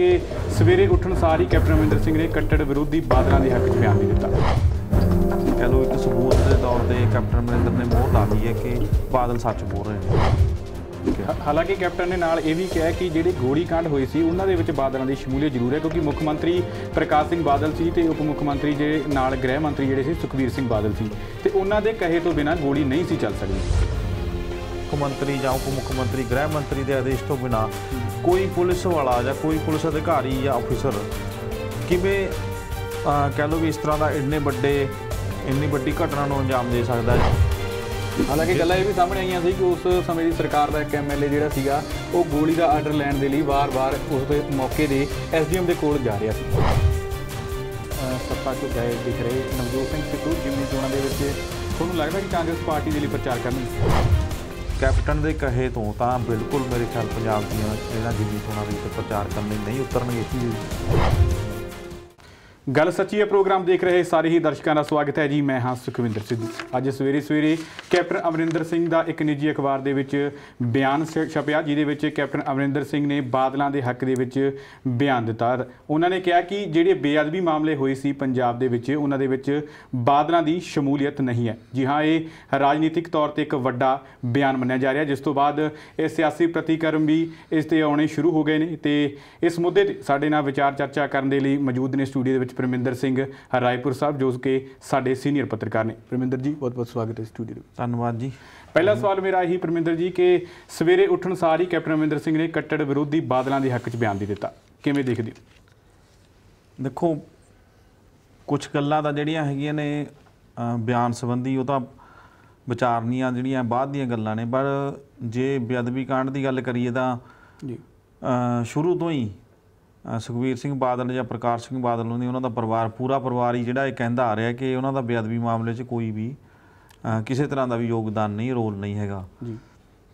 ਕਿ ਸਵੇਰੇ ਉੱਠਣ ਸਾਰ ਹੀ ਕੈਪਟਨ ਅਮਰਿੰਦਰ ਸਿੰਘ ਨੇ ਕੱਟੜ ਵਿਰੋਧੀ ਬਾਦਲਾਂ ਦੇ ਹੱਕ 'ਚ ਬਿਆਨ ਦੇ ਦਿੱਤਾ ਕਹ ਲੋ ਇੱਕ ਸਬੂਤ ਦੇ ਤੌਰ ਤੇ ਕੈਪਟਨ ਅਮਰਿੰਦਰ ਨੇ ਮੋਹਰ ਲਾ ਦਿੱਤੀ ਹੈ ਕਿ ਬਾਦਲ ਸੱਚ ਬੋਲ ਰਹੇ ਨੇ ਹਾਲਾਂਕਿ ਕੈਪਟਨ ਨੇ ਨਾਲ ਇਹ ਵੀ ਕਿਹਾ ਕਿ ਜਿਹੜੇ ਕਾਂਡ ਹੋਏ ਸੀ ਉਹਨਾਂ ਦੇ ਵਿੱਚ ਬਾਦਲਾਂ ਦੀ ਸ਼ਮੂਲੀਅਤ ਜ਼ਰੂਰ ਹੈ ਕਿਉਂਕਿ ਮੁੱਖ ਮੰਤਰੀ ਪ੍ਰਕਾਸ਼ ਸਿੰਘ ਬਾਦਲ ਸੀ ਤੇ ਉਪ ਮੁੱਖ ਮੰਤਰੀ ਜਿਹੜੇ ਨਾਲ ਗ੍ਰਹਿ ਮੰਤਰੀ ਜਿਹੜੇ ਸੀ ਸੁਖਵੀਰ ਸਿੰਘ ਬਾਦਲ ਸੀ ਤੇ ਉਹਨਾਂ ਦੇ ਕਹੇ ਤੋਂ ਬਿਨਾਂ ਗੋਲੀ ਨਹੀਂ ਸੀ ਚੱਲ ਸਕਦੀ ਮੁੱਖ ਮੰਤਰੀ ਜਾਂ ਉਪ ਮੁੱਖ ਮੰਤਰੀ ਗ੍ਰਹਿ ਮੰਤਰੀ ਦੇ ਆਦੇਸ਼ ਤੋਂ ਬਿਨਾ ਕੋਈ ਪੁਲਿਸ ਵਾਲਾ ਜਾਂ ਕੋਈ ਪੁਲਿਸ ਅਧਿਕਾਰੀ ਜਾਂ ਅਫੀਸਰ ਕਿਵੇਂ ਕਹਿ ਲਓ ਵੀ ਇਸ ਤਰ੍ਹਾਂ ਦਾ ਇੰਨੇ ਵੱਡੇ ਇੰਨੀ ਵੱਡੀ ਘਟਨਾ ਨੂੰ ਅੰਜਾਮ ਦੇ ਸਕਦਾ ਹੈ ਹਾਲਾਂਕਿ ਗੱਲਾਂ ਇਹ ਵੀ ਸਾਹਮਣੇ ਆਈਆਂ ਸੀ ਕਿ ਉਸ ਸਮੇਂ ਦੀ ਸਰਕਾਰ ਦਾ ਇੱਕ ਐਮਐਲਏ ਜਿਹੜਾ ਸੀਗਾ ਉਹ ਗੋਲੀ ਦਾ ਆਰਡਰ ਲੈਣ ਦੇ ਲਈ ਵਾਰ-ਵਾਰ ਉਸ ਦੇ ਮੌਕੇ ਦੇ ਐਸਡੀਐਮ ਦੇ ਕੋਲ ਜਾ ਰਿਹਾ ਸੀ ਸੱਤਾ ਤੋਂ ਗਏ ਦਿਖ ਰਹੇ ਨਵਜੋਤ ਸਿੰਘ ਸਿੱਧੂ ਜਿਵੇਂ ਚੋਣਾਂ ਦੇ ਵਿੱਚ ਤੁਹਾਨੂੰ ਲੱਗਦਾ ਕਿ ਕਾਂਗਰਸ ਪਾਰਟੀ ਦੇ ਲਈ ਪ੍ਰਚਾਰ ਕਰਨਗੇ ਕੈਪਟਨ ਦੇ ਕਹੇ ਤੋਂ ਤਾਂ ਬਿਲਕੁਲ ਮੇਰੇ ਖਿਆਲ ਪੰਜਾਬ ਦੀਆਂ ਇਹਨਾਂ ਜਿੰਨੀ ਚੋਣਾਂ ਦੇ ਵਿੱਚ ਪ੍ਰਚਾਰ ਕਰਨ ਲਈ ਨਹੀਂ ਉਤਰਨਗੇ ਗੱਲ ਸੱਚੀ ਹੈ ਪ੍ਰੋਗਰਾਮ ਦੇਖ ਰਹੇ ਸਾਰੇ ਹੀ ਦਰਸ਼ਕਾਂ ਦਾ ਸਵਾਗਤ ਹੈ ਜੀ ਮੈਂ ਹਾਂ ਸੁਖਵਿੰਦਰ ਸਿੰਘ ਅੱਜ ਸਵੇਰੇ ਸਵੇਰੇ ਕੈਪਟਨ ਅਮਰਿੰਦਰ ਸਿੰਘ ਦਾ ਇੱਕ ਨਿੱਜੀ ਅਖਬਾਰ ਦੇ ਵਿੱਚ ਬਿਆਨ ਛਪਿਆ ਜਿਹਦੇ ਵਿੱਚ ਕੈਪਟਨ ਅਮਰਿੰਦਰ ਸਿੰਘ ਨੇ ਬਾਦਲਾਂ ਦੇ ਹੱਕ ਦੇ ਵਿੱਚ ਬਿਆਨ ਦਿੱਤਾ ਉਹਨਾਂ ਨੇ ਕਿਹਾ ਕਿ ਜਿਹੜੇ ਬੇਅਦਬੀ ਮਾਮਲੇ ਹੋਏ ਸੀ ਪੰਜਾਬ ਦੇ ਵਿੱਚ ਉਹਨਾਂ ਦੇ ਵਿੱਚ ਬਾਦਲਾਂ ਦੀ ਸ਼ਮੂਲੀਅਤ ਨਹੀਂ ਹੈ ਜੀ ਹਾਂ ਇਹ ਰਾਜਨੀਤਿਕ ਤੌਰ ਤੇ ਇੱਕ ਵੱਡਾ ਬਿਆਨ ਮੰਨਿਆ ਜਾ ਰਿਹਾ ਜਿਸ ਤੋਂ ਬਾਅਦ ਇਹ ਸਿਆਸੀ ਪ੍ਰਤੀਕਰਮ ਵੀ ਇਸ ਤੇ ਆਉਣੇ ਸ਼ੁਰੂ ਹੋ ਗਏ ਨੇ ਤੇ ਇਸ ਮੁੱਦੇ ਤੇ ਸਾਡੇ ਨਾਲ ਵਿਚਾਰ ਚਰਚਾ ਕਰਨ ਦੇ ਲਈ ਮੌਜੂਦ ਨੇ ਸਟੂਡੀਓ ਦੇ ਵਿੱਚ ਪਰਮਿੰਦਰ ਸਿੰਘ ਰਾਏਪੁਰ ਸਾਹਿਬ ਜੋ ਕਿ ਸਾਡੇ ਸੀਨੀਅਰ ਪੱਤਰਕਾਰ ਨੇ ਪਰਮਿੰਦਰ ਜੀ ਬਹੁਤ ਬਹੁਤ ਸਵਾਗਤ ਹੈ ਸਟੂਡੀਓ ਵਿੱਚ ਧੰਨਵਾਦ ਜੀ ਪਹਿਲਾ ਸਵਾਲ ਮੇਰਾ ਇਹੀ ਪਰਮਿੰਦਰ ਜੀ ਕਿ ਸਵੇਰੇ ਉੱਠਣ ਸਾਰ ਹੀ ਕੈਪਟਨ ਅਮਰਿੰਦਰ ਸਿੰਘ ਨੇ ਕੱਟੜ ਵਿਰੋਧੀ ਬਾਦਲਾਂ ਦੇ ਹੱਕ 'ਚ ਬਿਆਨ ਦੇ ਦਿੱਤਾ ਕਿਵੇਂ ਦੇਖਦੇ ਹੋ ਦੇਖੋ ਕੁਝ ਗੱਲਾਂ ਤਾਂ ਜਿਹੜੀਆਂ ਹੈਗੀਆਂ ਨੇ ਬਿਆਨ ਸੰਬੰਧੀ ਉਹ ਤਾਂ ਵਿਚਾਰਨੀਆਂ ਜਿਹੜੀਆਂ ਬਾਅਦ ਦੀਆਂ ਗੱਲਾਂ ਨੇ ਪਰ ਜੇ ਬੇਅਦਬੀ ਕਾਂਡ ਦੀ ਗੱਲ ਕਰੀਏ ਤਾਂ ਜੀ ਸ਼ੁਰੂ ਤੋਂ ਹੀ ਸੁਖਵੀਰ ਸਿੰਘ ਬਾਦਲ ਜਾਂ ਪ੍ਰਕਾਸ਼ ਸਿੰਘ ਬਾਦਲ ਨੂੰ ਨਹੀਂ ਉਹਨਾਂ ਦਾ ਪਰਿਵਾਰ ਪੂਰਾ ਪਰਿਵਾਰ ਹੀ ਜਿਹੜਾ ਇਹ ਕਹਿੰਦਾ ਆ ਰਿਹਾ ਕਿ ਉਹਨਾਂ ਦਾ ਬੇਅਦਬੀ ਮਾਮਲੇ 'ਚ ਕੋਈ ਵੀ ਕਿਸੇ ਤਰ੍ਹਾਂ ਦਾ ਵੀ ਯੋਗਦਾਨ ਨਹੀਂ ਰੋਲ ਨਹੀਂ ਹੈਗਾ ਜੀ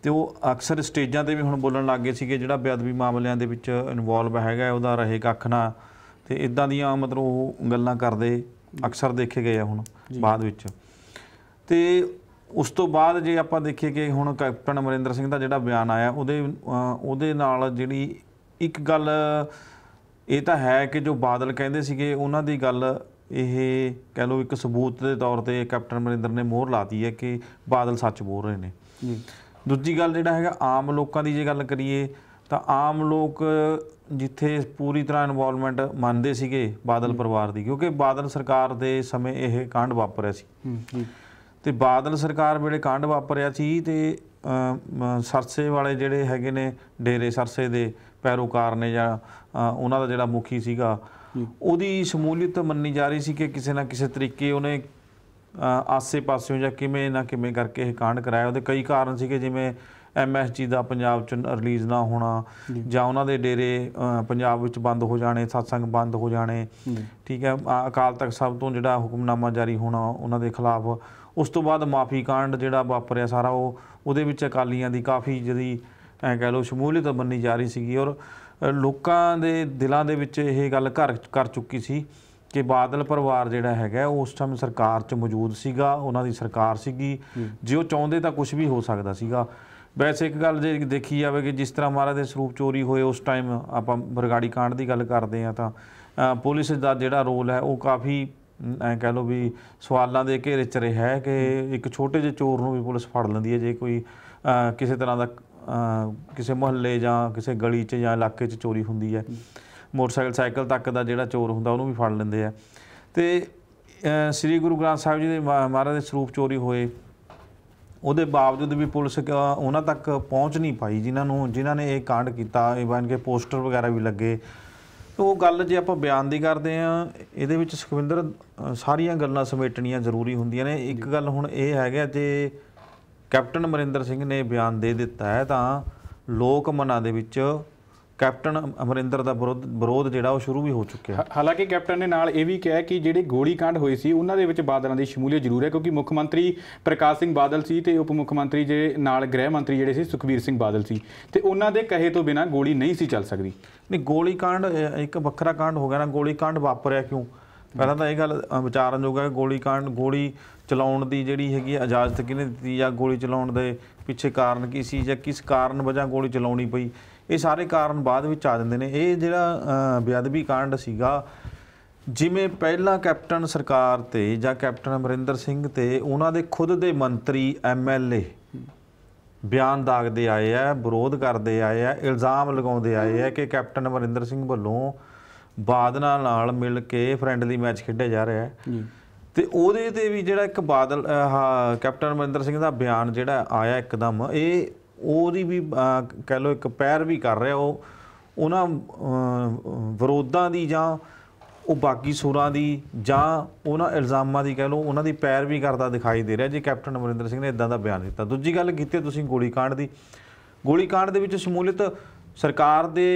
ਤੇ ਉਹ ਅਕਸਰ ਸਟੇਜਾਂ ਤੇ ਵੀ ਹੁਣ ਬੋਲਣ ਲੱਗ ਗਏ ਸੀਗੇ ਜਿਹੜਾ ਬੇਅਦਬੀ ਮਾਮਲਿਆਂ ਦੇ ਵਿੱਚ ਇਨਵੋਲਵ ਹੈਗਾ ਉਹਦਾ ਰਹੇ ਕੱਖ ਨਾ ਤੇ ਇਦਾਂ ਦੀਆਂ ਮਤਲਬ ਉਹ ਗੱਲਾਂ ਕਰਦੇ ਅਕਸਰ ਦੇਖੇ ਗਏ ਆ ਹੁਣ ਬਾਅਦ ਵਿੱਚ ਤੇ ਉਸ ਤੋਂ ਬਾਅਦ ਜੇ ਆਪਾਂ ਦੇਖੀਏ ਕਿ ਹੁਣ ਕੈਪਟਨ ਅਮਰਿੰਦਰ ਸਿੰਘ ਦਾ ਜਿਹੜਾ ਬਿਆਨ ਆਇਆ ਉਹਦੇ ਉਹਦੇ ਨਾਲ ਜਿਹੜੀ ਇੱਕ ਗੱਲ ਇਹ ਤਾਂ ਹੈ ਕਿ ਜੋ ਬਾਦਲ ਕਹਿੰਦੇ ਸੀਗੇ ਉਹਨਾਂ ਦੀ ਗੱਲ ਇਹ ਕਹਿ ਲਓ ਇੱਕ ਸਬੂਤ ਦੇ ਤੌਰ ਤੇ ਕੈਪਟਨ ਮਰਿੰਦਰ ਨੇ ਮੋਹਰ ਲਾਤੀ ਹੈ ਕਿ ਬਾਦਲ ਸੱਚ ਬੋਲ ਰਹੇ ਨੇ ਜੀ ਦੂਜੀ ਗੱਲ ਜਿਹੜਾ ਹੈਗਾ ਆਮ ਲੋਕਾਂ ਦੀ ਜੇ ਗੱਲ ਕਰੀਏ ਤਾਂ ਆਮ ਲੋਕ ਜਿੱਥੇ ਪੂਰੀ ਤਰ੍ਹਾਂ ਇਨਵੋਲਵਮੈਂਟ ਮੰਨਦੇ ਸੀਗੇ ਬਾਦਲ ਪਰਿਵਾਰ ਦੀ ਕਿਉਂਕਿ ਬਾਦਲ ਸਰਕਾਰ ਦੇ ਸਮੇਂ ਇਹ ਕਾਂਡ ਵਾਪਰਿਆ ਸੀ ਤੇ ਬਾਦਲ ਸਰਕਾਰ ਵੇਲੇ ਕਾਂਡ ਵਾਪਰਿਆ ਸੀ ਤੇ ਸਰਸੇ ਵਾਲੇ ਜਿਹੜੇ ਹੈਗੇ ਨੇ ਡੇਰੇ ਸਰਸੇ ਦੇ ਪੈਰੋਕਾਰ ਨੇ ਜਾਂ ਉਹਨਾਂ ਦਾ ਜਿਹੜਾ ਮੁਖੀ ਸੀਗਾ ਉਹਦੀ ਸ਼ਮੂਲੀਅਤ ਮੰਨੀ ਜਾ ਰਹੀ ਸੀ ਕਿ ਕਿਸੇ ਨਾ ਕਿਸੇ ਤਰੀਕੇ ਉਹਨੇ ਆਸੇ ਪਾਸਿਓਂ ਜਾਂ ਕਿਵੇਂ ਨਾ ਕਿਵੇਂ ਕਰਕੇ ਇਹ ਕਾਂਡ ਕਰਾਇਆ ਉਹਦੇ ਕਈ ਕਾਰਨ ਸੀਗੇ ਜਿਵੇਂ ਐਮਐਸਜੀ ਦਾ ਪੰਜਾਬ ਚ ਰਿਲੀਜ਼ ਨਾ ਹੋਣਾ ਜਾਂ ਉਹਨਾਂ ਦੇ ਡੇਰੇ ਪੰਜਾਬ ਵਿੱਚ ਬੰਦ ਹੋ ਜਾਣੇ ਸਤਸੰਗ ਬੰਦ ਹੋ ਜਾਣੇ ਠੀਕ ਹੈ ਅਕਾਲ ਤਖਤ ਸਭ ਤੋਂ ਜਿਹੜਾ ਹੁਕਮਨਾਮਾ ਜਾਰੀ ਹੋਣਾ ਉਹਨਾਂ ਦੇ ਖਿਲਾਫ ਉਸ ਤੋਂ ਬਾਅਦ ਮਾਫੀ ਕਾਂਡ ਜਿਹੜਾ ਵਾਪਰਿਆ ਸਾਰਾ ਉਹ ਉਹਦੇ ਵਿੱਚ ਅਕਾਲੀਆਂ ਦੀ ਕਾਫੀ ਜਿਹੜੀ ਐ ਕਹਿ ਲੋ ਸ਼ਮੂਲੀਅਤ ਬੰਨੀ ਜਾ ਰਹੀ ਸੀਗੀ ਔਰ ਲੋਕਾਂ ਦੇ ਦਿਲਾਂ ਦੇ ਵਿੱਚ ਇਹ ਗੱਲ ਘਰ ਕਰ ਚੁੱਕੀ ਸੀ ਕਿ ਬਾਦਲ ਪਰਿਵਾਰ ਜਿਹੜਾ ਹੈਗਾ ਉਸ ਟਾਈਮ ਸਰਕਾਰ 'ਚ ਮੌਜੂਦ ਸੀਗਾ ਉਹਨਾਂ ਦੀ ਸਰਕਾਰ ਸੀਗੀ ਜੇ ਉਹ ਚਾਹੁੰਦੇ ਤਾਂ ਕੁਝ ਵੀ ਹੋ ਸਕਦਾ ਸੀਗਾ ਵੈਸੇ ਇੱਕ ਗੱਲ ਜੇ ਦੇਖੀ ਜਾਵੇ ਕਿ ਜਿਸ ਤਰ੍ਹਾਂ ਮਹਾਰਾਜ ਦੇ ਸਰੂਪ ਚੋਰੀ ਹੋਏ ਉਸ ਟਾਈਮ ਆਪਾਂ ਬਰਗਾੜੀ ਕਾਂਡ ਦੀ ਗੱਲ ਕਰਦੇ ਆ ਤਾਂ ਪੁਲਿਸ ਦਾ ਜਿਹੜਾ ਰੋਲ ਹੈ ਉਹ ਕਾਫੀ ਐ ਕਹਿ ਲਓ ਵੀ ਸਵਾਲਾਂ ਦੇ ਘੇਰੇ ਚ ਰਿਹਾ ਹੈ ਕਿ ਇੱਕ ਛੋਟੇ ਜਿਹੇ ਚੋਰ ਨੂੰ ਵੀ ਪੁਲਿਸ ਫੜ ਲੈਂਦੀ ਹੈ ਜੇ ਕੋਈ ਕਿਸੇ ਤਰ੍ਹਾਂ ਦਾ ਕਿਸੇ ਮੁਹੱਲੇ ਜਾਂ ਕਿਸੇ ਗਲੀ 'ਚ ਜਾਂ ਇਲਾਕੇ 'ਚ ਚੋਰੀ ਹੁੰਦੀ ਹੈ ਮੋਟਰਸਾਈਕਲ ਸਾਈਕਲ ਤੱਕ ਦਾ ਜਿਹੜਾ ਚੋਰ ਹੁੰਦਾ ਉਹਨੂੰ ਵੀ ਫੜ ਲੈਂਦੇ ਆ ਤੇ ਸ੍ਰੀ ਗੁਰੂ ਗ੍ਰੰਥ ਸਾਹਿਬ ਜੀ ਦੇ ਮਹਾਰਾਜ ਦੇ ਸਰੂਪ ਚੋਰੀ ਹੋਏ ਉਹਦੇ ਬਾਵਜੂਦ ਵੀ ਪੁਲਿਸ ਉਹਨਾਂ ਤੱਕ ਪਹੁੰਚ ਨਹੀਂ ਪਾਈ ਜਿਨ੍ਹਾਂ ਨੂੰ ਜਿਨ੍ਹਾਂ ਨੇ ਇਹ ਕਾਂਡ ਕੀਤਾ ਇਵਨ ਕੇ ਪੋਸਟਰ ਵਗੈਰਾ ਵੀ ਲੱਗੇ ਉਹ ਗੱਲ ਜੇ ਆਪਾਂ ਬਿਆਨ ਦੀ ਕਰਦੇ ਆ ਇਹਦੇ ਵਿੱਚ ਸੁਖਵਿੰਦਰ ਸਾਰੀਆਂ ਗੱਲਾਂ ਸਮੇਟਣੀਆਂ ਜ਼ਰੂਰੀ ਹੁੰਦੀਆਂ ਨੇ ਇੱਕ ਗੱਲ ਹੁਣ ਇਹ ਹੈਗਾ ਜੇ ਕੈਪਟਨ ਅਮਰਿੰਦਰ ਸਿੰਘ ਨੇ ਬਿਆਨ ਦੇ ਦਿੱਤਾ ਹੈ ਤਾਂ ਲੋਕ ਮਨਾਂ ਦੇ ਵਿੱਚ ਕੈਪਟਨ ਅਮਰਿੰਦਰ ਦਾ ਵਿਰੋਧ ਵਿਰੋਧ ਜਿਹੜਾ ਉਹ ਸ਼ੁਰੂ ਵੀ ਹੋ ਚੁੱਕਿਆ ਹੈ ਹਾਲਾਂਕਿ ਕੈਪਟਨ ਨੇ ਨਾਲ ਇਹ ਵੀ ਕਿਹਾ ਕਿ ਜਿਹੜੇ ਗੋਲੀकांड ਹੋਈ ਸੀ ਉਹਨਾਂ ਦੇ ਵਿੱਚ ਬਾਦਲਾਂ ਦੀ ਸ਼ਮੂਲੀਅਤ ਜ਼ਰੂਰ ਹੈ ਕਿਉਂਕਿ ਮੁੱਖ ਮੰਤਰੀ ਪ੍ਰਕਾਸ਼ ਸਿੰਘ ਬਾਦਲ ਸੀ ਤੇ ਉਪ ਮੁੱਖ ਮੰਤਰੀ ਜਿਹੜੇ ਨਾਲ ਗ੍ਰਹਿ ਮੰਤਰੀ ਜਿਹੜੇ ਸੀ ਸੁਖਬੀਰ ਸਿੰਘ ਬਾਦਲ ਸੀ ਤੇ ਉਹਨਾਂ ਦੇ ਕਹੇ ਤੋਂ ਬਿਨਾ ਗੋਲੀ ਨਹੀਂ ਸੀ ਚੱਲ ਸਕਦੀ ਨਹੀਂ ਗੋਲੀकांड ਇੱਕ ਵੱਖਰਾ ਕਾਂਡ ਹੋ ਗਿਆ ਨਾ ਗੋਲੀकांड ਵਾਪਰਿਆ ਕਿਉਂ ਪਹਿਲਾਂ ਤਾਂ ਇਹ ਗੱਲ ਵਿਚਾਰਨ ਜੋਗਾ ਗੋਲੀकांड ਗੋਲੀ ਚਲਾਉਣ ਦੀ ਜਿਹੜੀ ਹੈਗੀ ਇਜਾਜ਼ਤ ਕਿਹਨੇ ਦਿੱਤੀ ਜਾਂ ਗੋਲੀ ਚਲਾਉਣ ਦੇ ਪਿੱਛੇ ਕਾਰਨ ਕੀ ਸੀ ਜਾਂ ਕਿਸ ਕਾਰਨ ਵਜ੍ਹਾ ਗੋਲੀ ਚਲਾਉਣੀ ਪਈ ਇਹ ਸਾਰੇ ਕਾਰਨ ਬਾਅਦ ਵਿੱਚ ਆ ਜਾਂਦੇ ਨੇ ਇਹ ਜਿਹੜਾ ਬਿਆਦਬੀ ਕਾਂਡ ਸੀਗਾ ਜਿਵੇਂ ਪਹਿਲਾਂ ਕੈਪਟਨ ਸਰਕਾਰ ਤੇ ਜਾਂ ਕੈਪਟਨ ਅਮਰਿੰਦਰ ਸਿੰਘ ਤੇ ਉਹਨਾਂ ਦੇ ਖੁਦ ਦੇ ਮੰਤਰੀ ਐਮਐਲਏ ਬਿਆਨ ਦਾਗਦੇ ਆਏ ਆ ਵਿਰੋਧ ਕਰਦੇ ਆਏ ਆ ਇਲਜ਼ਾਮ ਲਗਾਉਂਦੇ ਆਏ ਆ ਕਿ ਕੈਪਟਨ ਅਮਰਿੰਦਰ ਸਿੰਘ ਵੱਲੋਂ ਬਾਦਨਾ ਨਾਲ ਮਿਲ ਕੇ ਫ੍ਰੈਂਡਲੀ ਮੈਚ ਖੇਡਿਆ ਜਾ ਰਿਹਾ ਹੈ ਜੀ ਤੇ ਉਹਦੇ ਤੇ ਵੀ ਜਿਹੜਾ ਇੱਕ ਬਾਦਲ ਕੈਪਟਨ ਅਮਰਿੰਦਰ ਸਿੰਘ ਦਾ ਬਿਆਨ ਜਿਹੜਾ ਆਇਆ ਇੱਕਦਮ ਇਹ ਉਹਦੀ ਵੀ ਕਹਿ ਲੋ ਇੱਕ ਪੈਰ ਵੀ ਕਰ ਰਿਹਾ ਉਹ ਉਹਨਾਂ ਵਿਰੋਧਾਂ ਦੀ ਜਾਂ ਉਹ ਬਾਕੀ ਸੂਰਾਂ ਦੀ ਜਾਂ ਉਹਨਾਂ ਇਲਜ਼ਾਮਾਂ ਦੀ ਕਹਿ ਲੋ ਉਹਨਾਂ ਦੀ ਪੈਰ ਵੀ ਕਰਦਾ ਦਿਖਾਈ ਦੇ ਰਿਹਾ ਜੇ ਕੈਪਟਨ ਅਮਰਿੰਦਰ ਸਿੰਘ ਨੇ ਇਦਾਂ ਦਾ ਬਿਆਨ ਦਿੱਤਾ ਦੂਜੀ ਗੱਲ ਕੀਤੀ ਤੁਸੀਂ ਗੋਲੀकांड ਦੀ ਗੋਲੀकांड ਦੇ ਵਿੱਚ ਸ਼ਮੂਲਿਤ ਸਰਕਾਰ ਦੇ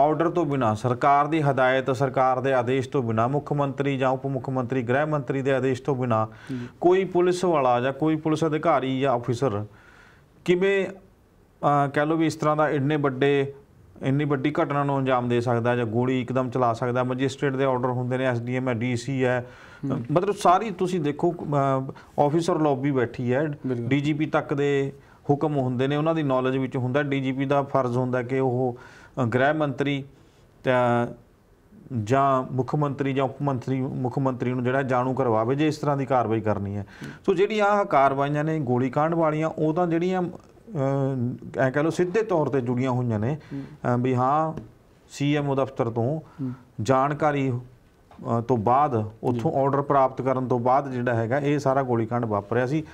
ਆਰਡਰ ਤੋਂ ਬਿਨਾ ਸਰਕਾਰ ਦੀ ਹਦਾਇਤ ਸਰਕਾਰ ਦੇ ਆਦੇਸ਼ ਤੋਂ ਬਿਨਾ ਮੁੱਖ ਮੰਤਰੀ ਜਾਂ ਉਪ ਮੁੱਖ ਮੰਤਰੀ ਗ੍ਰਹਿ ਮੰਤਰੀ ਦੇ ਆਦੇਸ਼ ਤੋਂ ਬਿਨਾ ਕੋਈ ਪੁਲਿਸ ਵਾਲਾ ਜਾਂ ਕੋਈ ਪੁਲਿਸ ਅਧਿਕਾਰੀ ਜਾਂ ਅਫੀਸਰ ਕਿਵੇਂ ਕਹਿ ਲਓ ਵੀ ਇਸ ਤਰ੍ਹਾਂ ਦਾ ਇੰਨੇ ਵੱਡੇ ਇੰਨੀ ਵੱਡੀ ਘਟਨਾ ਨੂੰ ਅੰਜਾਮ ਦੇ ਸਕਦਾ ਜਾਂ ਗੋਲੀ ਇੱਕਦਮ ਚਲਾ ਸਕਦਾ ਮੈਜਿਸਟ੍ਰੇਟ ਦੇ ਆਰਡਰ ਹੁੰਦੇ ਨੇ ਐਸਡੀਐਮ ਹੈ ਡੀਸੀ ਹੈ ਮਤਲਬ ਸਾਰੀ ਤੁਸੀਂ ਦੇਖੋ ਆਫੀਸਰ ਲੌਬੀ ਬੈਠੀ ਹੈ ਡੀਜੀਪੀ ਤੱਕ ਦੇ ਹੁਕਮ ਹੁੰਦੇ ਨੇ ਉਹਨਾਂ ਦੀ ਨੌਲੇਜ ਵਿੱਚ ਹੁੰਦਾ ਡੀਜੀਪੀ ਦਾ ਫਰਜ਼ ਹੁੰਦਾ ਕਿ ਉਹ ਗ੍ਰਹਿ ਮੰਤਰੀ ਜਾਂ ਮੁੱਖ ਮੰਤਰੀ ਜਾਂ ਉਪ ਮੰਤਰੀ ਮੁੱਖ ਮੰਤਰੀ ਨੂੰ ਜਿਹੜਾ ਜਾਣੂ ਕਰਵਾਵੇ ਜੇ ਇਸ ਤਰ੍ਹਾਂ ਦੀ ਕਾਰਵਾਈ ਕਰਨੀ ਹੈ ਸੋ ਜਿਹੜੀ ਆਹ ਕਾਰਵਾਈਆਂ ਨੇ ਗੋਲੀकांड ਵਾਲੀਆਂ ਉਹ ਤਾਂ ਜਿਹੜੀਆਂ ਐ ਕਹ ਲੋ ਸਿੱਧੇ ਤੌਰ ਤੇ ਜੁੜੀਆਂ ਹੋਈਆਂ ਨੇ ਵੀ ਹਾਂ ਸੀਐਮ ਦਫ਼ਤਰ ਤੋਂ ਜਾਣਕਾਰੀ ਤੋਂ ਬਾਅਦ ਉੱਥੋਂ ਆਰਡਰ ਪ੍ਰਾਪਤ ਕਰਨ ਤੋਂ ਬਾਅਦ ਜਿਹੜਾ ਹੈਗਾ ਇਹ ਸਾਰਾ ਗੋਲੀकांड ਵਾਪਰਿਆ ਸੀ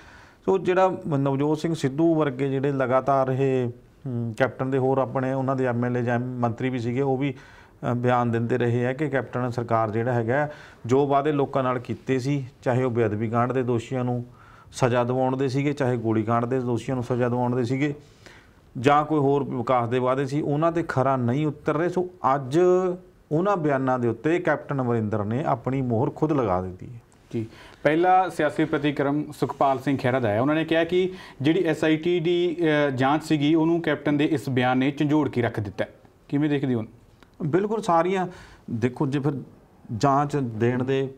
ਸੋ ਜਿਹੜਾ ਨਵਜੋਤ ਸਿੰਘ ਸਿੱਧੂ ਵਰਗੇ ਜਿਹੜੇ ਲਗਾਤਾਰ ਇਹ ਕੈਪਟਨ ਦੇ ਹੋਰ ਆਪਣੇ ਉਹਨਾਂ ਦੇ ਐਮਐਲਏ ਜਾਂ ਮੰਤਰੀ ਵੀ ਸੀਗੇ ਉਹ ਵੀ ਬਿਆਨ ਦਿੰਦੇ ਰਹੇ ਆ ਕਿ ਕੈਪਟਨ ਸਰਕਾਰ ਜਿਹੜਾ ਹੈਗਾ ਜੋ ਵਾਅਦੇ ਲੋਕਾਂ ਨਾਲ ਕੀਤੇ ਸੀ ਚਾਹੇ ਉਹ ਬੇਅਦਬੀ ਕਾਂਡ ਦੇ ਦੋਸ਼ੀਆਂ ਨੂੰ ਸਜ਼ਾ ਦਿਵਾਉਣ ਦੇ ਸੀਗੇ ਚਾਹੇ ਗੋਲੀ ਕਾਂਡ ਦੇ ਦੋਸ਼ੀਆਂ ਨੂੰ ਸਜ਼ਾ ਦਿਵਾਉਣ ਦੇ ਸੀਗੇ ਜਾਂ ਕੋਈ ਹੋਰ ਵਿਕਾਸ ਦੇ ਵਾਅਦੇ ਸੀ ਉਹਨਾਂ ਤੇ ਖਰਾ ਨਹੀਂ ਉਤਰ ਰਹੇ ਸੋ ਅੱਜ ਉਹਨਾਂ ਬਿਆਨਾਂ ਦੇ ਉੱਤੇ ਕੈਪਟਨ ਅਮਰਿੰਦਰ ਨੇ ਆਪਣੀ ਮੋਹਰ ਖੁਦ ਲਗਾ ਦਿੱਤੀ ਹੈ ਜੀ ਪਹਿਲਾ ਸਿਆਸੀ ਪ੍ਰਤੀਕਰਮ ਸੁਖਪਾਲ ਸਿੰਘ ਖਹਿਰਾ ਦਾ ਹੈ ਉਹਨਾਂ ਨੇ ਕਿਹਾ ਕਿ ਜਿਹੜੀ ਐਸਆਈਟੀ ਦੀ ਜਾਂਚ ਸੀਗੀ ਉਹਨੂੰ ਕੈਪਟਨ ਦੇ ਇਸ ਬਿਆਨ ਨੇ ਝੰਜੋੜ ਕੇ ਰੱਖ ਦਿੱਤਾ ਕਿਵੇਂ ਦੇਖਦੇ ਹੋ ਬਿਲਕੁਲ ਸਾਰੀਆਂ ਦੇਖੋ ਜੇ ਫਿਰ ਜਾਂਚ ਦੇਣ ਦੇ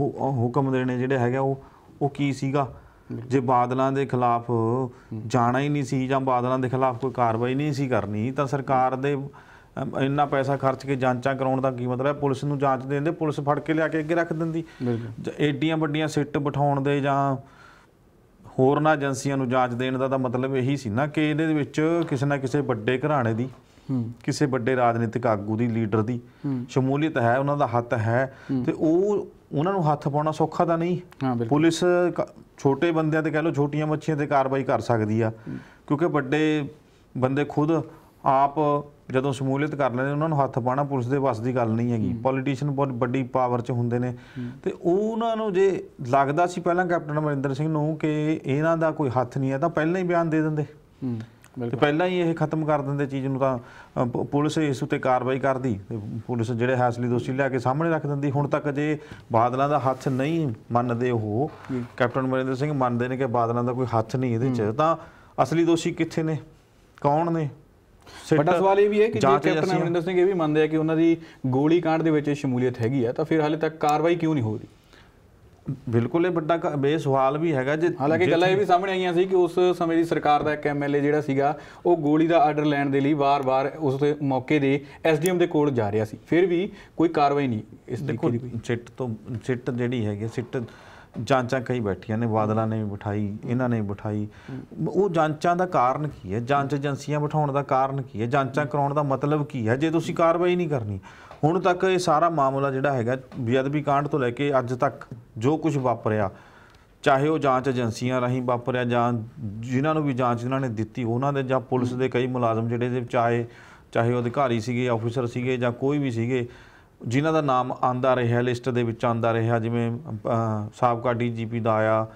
ਹੁਕਮ ਦੇਣੇ ਜਿਹੜੇ ਹੈਗਾ ਉਹ ਉਹ ਕੀ ਸੀਗਾ ਜੇ ਬਾਦਲਾਂ ਦੇ ਖਿਲਾਫ ਜਾਣਾ ਹੀ ਨਹੀਂ ਸੀ ਜਾਂ ਬਾਦਲਾਂ ਦੇ ਖਿਲਾਫ ਕੋਈ ਕਾਰਵਾਈ ਨਹੀਂ ਸੀ ਕਰਨੀ ਤਾਂ ਸਰਕਾਰ ਦੇ ਇੰਨਾ ਪੈਸਾ ਖਰਚ ਕੇ ਜਾਂਚਾਂ ਕਰਾਉਣ ਦਾ ਕੀ ਮਤਲਬ ਹੈ ਪੁਲਿਸ ਨੂੰ ਜਾਂਚ ਦੇਣ ਦੇ ਪੁਲਿਸ ਫੜ ਕੇ ਲਿਆ ਕੇ ਅੱਗੇ ਰੱਖ ਦਿੰਦੀ ਏਡੀਆਂ ਵੱਡੀਆਂ ਸਿੱਟ ਬਿਠਾਉਣ ਦੇ ਜਾਂ ਹੋਰ ਨਾ ਏਜੰਸੀਆਂ ਨੂੰ ਜਾਂਚ ਦੇਣ ਦਾ ਤਾਂ ਮਤਲਬ ਇਹੀ ਸੀ ਨਾ ਕਿ ਇਹਦੇ ਵਿੱਚ ਕਿਸੇ ਨਾ ਕਿਸੇ ਵੱਡੇ ਘਰਾਣੇ ਦੀ ਕਿਸੇ ਵੱਡੇ ਰਾਜਨੀਤਿਕ ਆਗੂ ਦੀ ਲੀਡਰ ਦੀ ਸ਼ਮੂਲੀਅਤ ਹੈ ਉਹਨਾਂ ਦਾ ਹੱਥ ਹੈ ਤੇ ਉਹ ਉਹਨਾਂ ਨੂੰ ਹੱਥ ਪਾਉਣਾ ਸੌਖਾ ਤਾਂ ਨਹੀਂ ਪੁਲਿਸ ਛੋਟੇ ਬੰਦਿਆਂ ਤੇ ਕਹ ਲੋ ਛੋਟੀਆਂ ਮੱਛੀਆਂ ਤੇ ਕਾਰਵਾਈ ਕਰ ਸਕਦੀ ਆ ਕਿਉਂਕਿ ਵੱਡੇ ਬੰਦੇ ਖੁਦ ਆਪ ਜਦੋਂ ਸਮੂਲੀਅਤ ਕਰ ਲੈਂਦੇ ਉਹਨਾਂ ਨੂੰ ਹੱਥ ਪਾਣਾ ਪੁਲਿਸ ਦੇ ਵੱਸ ਦੀ ਗੱਲ ਨਹੀਂ ਹੈਗੀ ਪੋਲੀਟੀਸ਼ੀਅਨ ਬਹੁਤ ਵੱਡੀ ਪਾਵਰ 'ਚ ਹੁੰਦੇ ਨੇ ਤੇ ਉਹਨਾਂ ਨੂੰ ਜੇ ਲੱਗਦਾ ਸੀ ਪਹਿਲਾਂ ਕੈਪਟਨ ਅਮਰਿੰਦਰ ਸਿੰਘ ਨੂੰ ਕਿ ਇਹਨਾਂ ਦਾ ਕੋਈ ਹੱਥ ਨਹੀਂ ਹੈ ਤਾਂ ਪਹਿਲਾਂ ਹੀ ਬਿਆਨ ਦੇ ਦਿੰਦੇ ਤੇ ਪਹਿਲਾਂ ਹੀ ਇਹ ਖਤਮ ਕਰ ਦਿੰਦੇ ਚੀਜ਼ ਨੂੰ ਤਾਂ ਪੁਲਿਸ ਇਸ ਉੱਤੇ ਕਾਰਵਾਈ ਕਰਦੀ ਤੇ ਪੁਲਿਸ ਜਿਹੜੇ ਹਾਸਲੀ ਦੋਸ਼ੀ ਲਿਆ ਕੇ ਸਾਹਮਣੇ ਰੱਖ ਦਿੰਦੀ ਹੁਣ ਤੱਕ ਜੇ ਬਾਦਲਾਂ ਦਾ ਹੱਥ ਨਹੀਂ ਮੰਨਦੇ ਉਹ ਕੈਪਟਨ ਅਮਰਿੰਦਰ ਸਿੰਘ ਮੰਨਦੇ ਨੇ ਕਿ ਬਾਦਲਾਂ ਦਾ ਕੋਈ ਹੱਥ ਨਹੀਂ ਇਹਦੇ 'ਚ ਤਾਂ ਅਸਲੀ ਦੋਸ਼ੀ ਕਿੱਥੇ ਨੇ ਕੌਣ ਨੇ ਵੱਡਾ ਸਵਾਲ ਇਹ ਵੀ ਹੈ ਕਿ ਜੇ ਕੈਪਟਨ ਅਮਰਿੰਦਰ ਸਿੰਘ ਇਹ ਵੀ ਮੰਨਦੇ ਆ ਕਿ ਉਹਨਾਂ ਦੀ ਗੋਲੀ ਕਾਂਡ ਦੇ ਵਿੱਚ ਸ਼ਮੂਲੀਅਤ ਹੈਗੀ ਆ ਤਾਂ ਫਿਰ ਹਾਲੇ ਤੱਕ ਕਾਰਵਾਈ ਕਿਉਂ ਨਹੀਂ ਹੋ ਰਹੀ ਬਿਲਕੁਲ ਇਹ ਵੱਡਾ ਬੇਸਵਾਲ ਸਵਾਲ ਵੀ ਹੈਗਾ ਜੇ ਹਾਲਾਂਕਿ ਗੱਲਾਂ ਇਹ ਵੀ ਸਾਹਮਣੇ ਆਈਆਂ ਸੀ ਕਿ ਉਸ ਸਮੇਂ ਦੀ ਸਰਕਾਰ ਦਾ ਇੱਕ ਐਮਐਲਏ ਜਿਹੜਾ ਸੀਗਾ ਉਹ ਗੋਲੀ ਦਾ ਆਰਡਰ ਲੈਣ ਦੇ ਲਈ ਵਾਰ-ਵਾਰ ਉਸ ਮੌਕੇ ਦੇ ਐਸਡੀਐਮ ਦੇ ਕੋਲ ਜਾ ਰਿਹਾ ਸੀ ਫਿਰ ਵੀ ਕੋਈ ਕਾਰਵਾਈ ਨਹੀਂ ਇਸ ਦੇਖੋ ਚਿੱਟ ਤੋਂ ਚਿੱਟ ਜਿਹੜੀ ਹੈਗੀ ਸਿੱਟ ਜਾਂਚਾਂ ਕਈ ਬੈਠੀਆਂ ਨੇ ਬਾਦਲਾਂ ਨੇ ਬਿਠਾਈ ਇਹਨਾਂ ਨੇ ਬਿਠਾਈ ਉਹ ਜਾਂਚਾਂ ਦਾ ਕਾਰਨ ਕੀ ਹੈ ਜਾਂਚ ਏਜੰਸੀਆਂ ਬਿਠਾਉਣ ਦਾ ਕਾਰਨ ਕੀ ਹੈ ਜਾਂਚਾਂ ਕਰਾਉਣ ਦਾ ਮਤਲਬ ਕੀ ਹੈ ਜੇ ਤੁਸੀਂ ਕਾਰਵਾਈ ਨਹੀਂ ਕਰਨੀ ਹੁਣ ਤੱਕ ਇਹ ਸਾਰਾ ਮਾਮਲਾ ਜਿਹੜਾ ਹੈਗਾ ਬੇਅਦਬੀ ਕਾਂਡ ਤੋਂ ਲੈ ਕੇ ਅੱਜ ਤੱਕ ਜੋ ਕੁਝ ਵਾਪਰਿਆ ਚਾਹੇ ਉਹ ਜਾਂਚ ਏਜੰਸੀਆਂ ਰਾਹੀਂ ਵਾਪਰਿਆ ਜਾਂ ਜਿਨ੍ਹਾਂ ਨੂੰ ਵੀ ਜਾਂਚ ਇਹਨਾਂ ਨੇ ਦਿੱਤੀ ਉਹਨਾਂ ਦੇ ਜਾਂ ਪੁਲਿਸ ਦੇ ਕਈ ਮੁਲਾਜ਼ਮ ਜਿਹੜੇ ਦੇ ਚਾਹੇ ਚਾਹੇ ਉਹ ਅਧਿਕਾਰੀ ਸੀਗੇ ਆਫੀਸਰ ਸੀਗੇ ਜਾਂ ਕੋਈ ਵੀ ਸੀਗੇ ਜਿਨ੍ਹਾਂ ਦਾ ਨਾਮ ਆਂਦਾ ਰਿਹਾ ਲਿਸਟ ਦੇ ਵਿੱਚ ਆਂਦਾ ਰਿਹਾ ਜਿਵੇਂ ਸਾਬਕਾ ਡੀਜੀਪੀ ਦਾ ਆਇਆ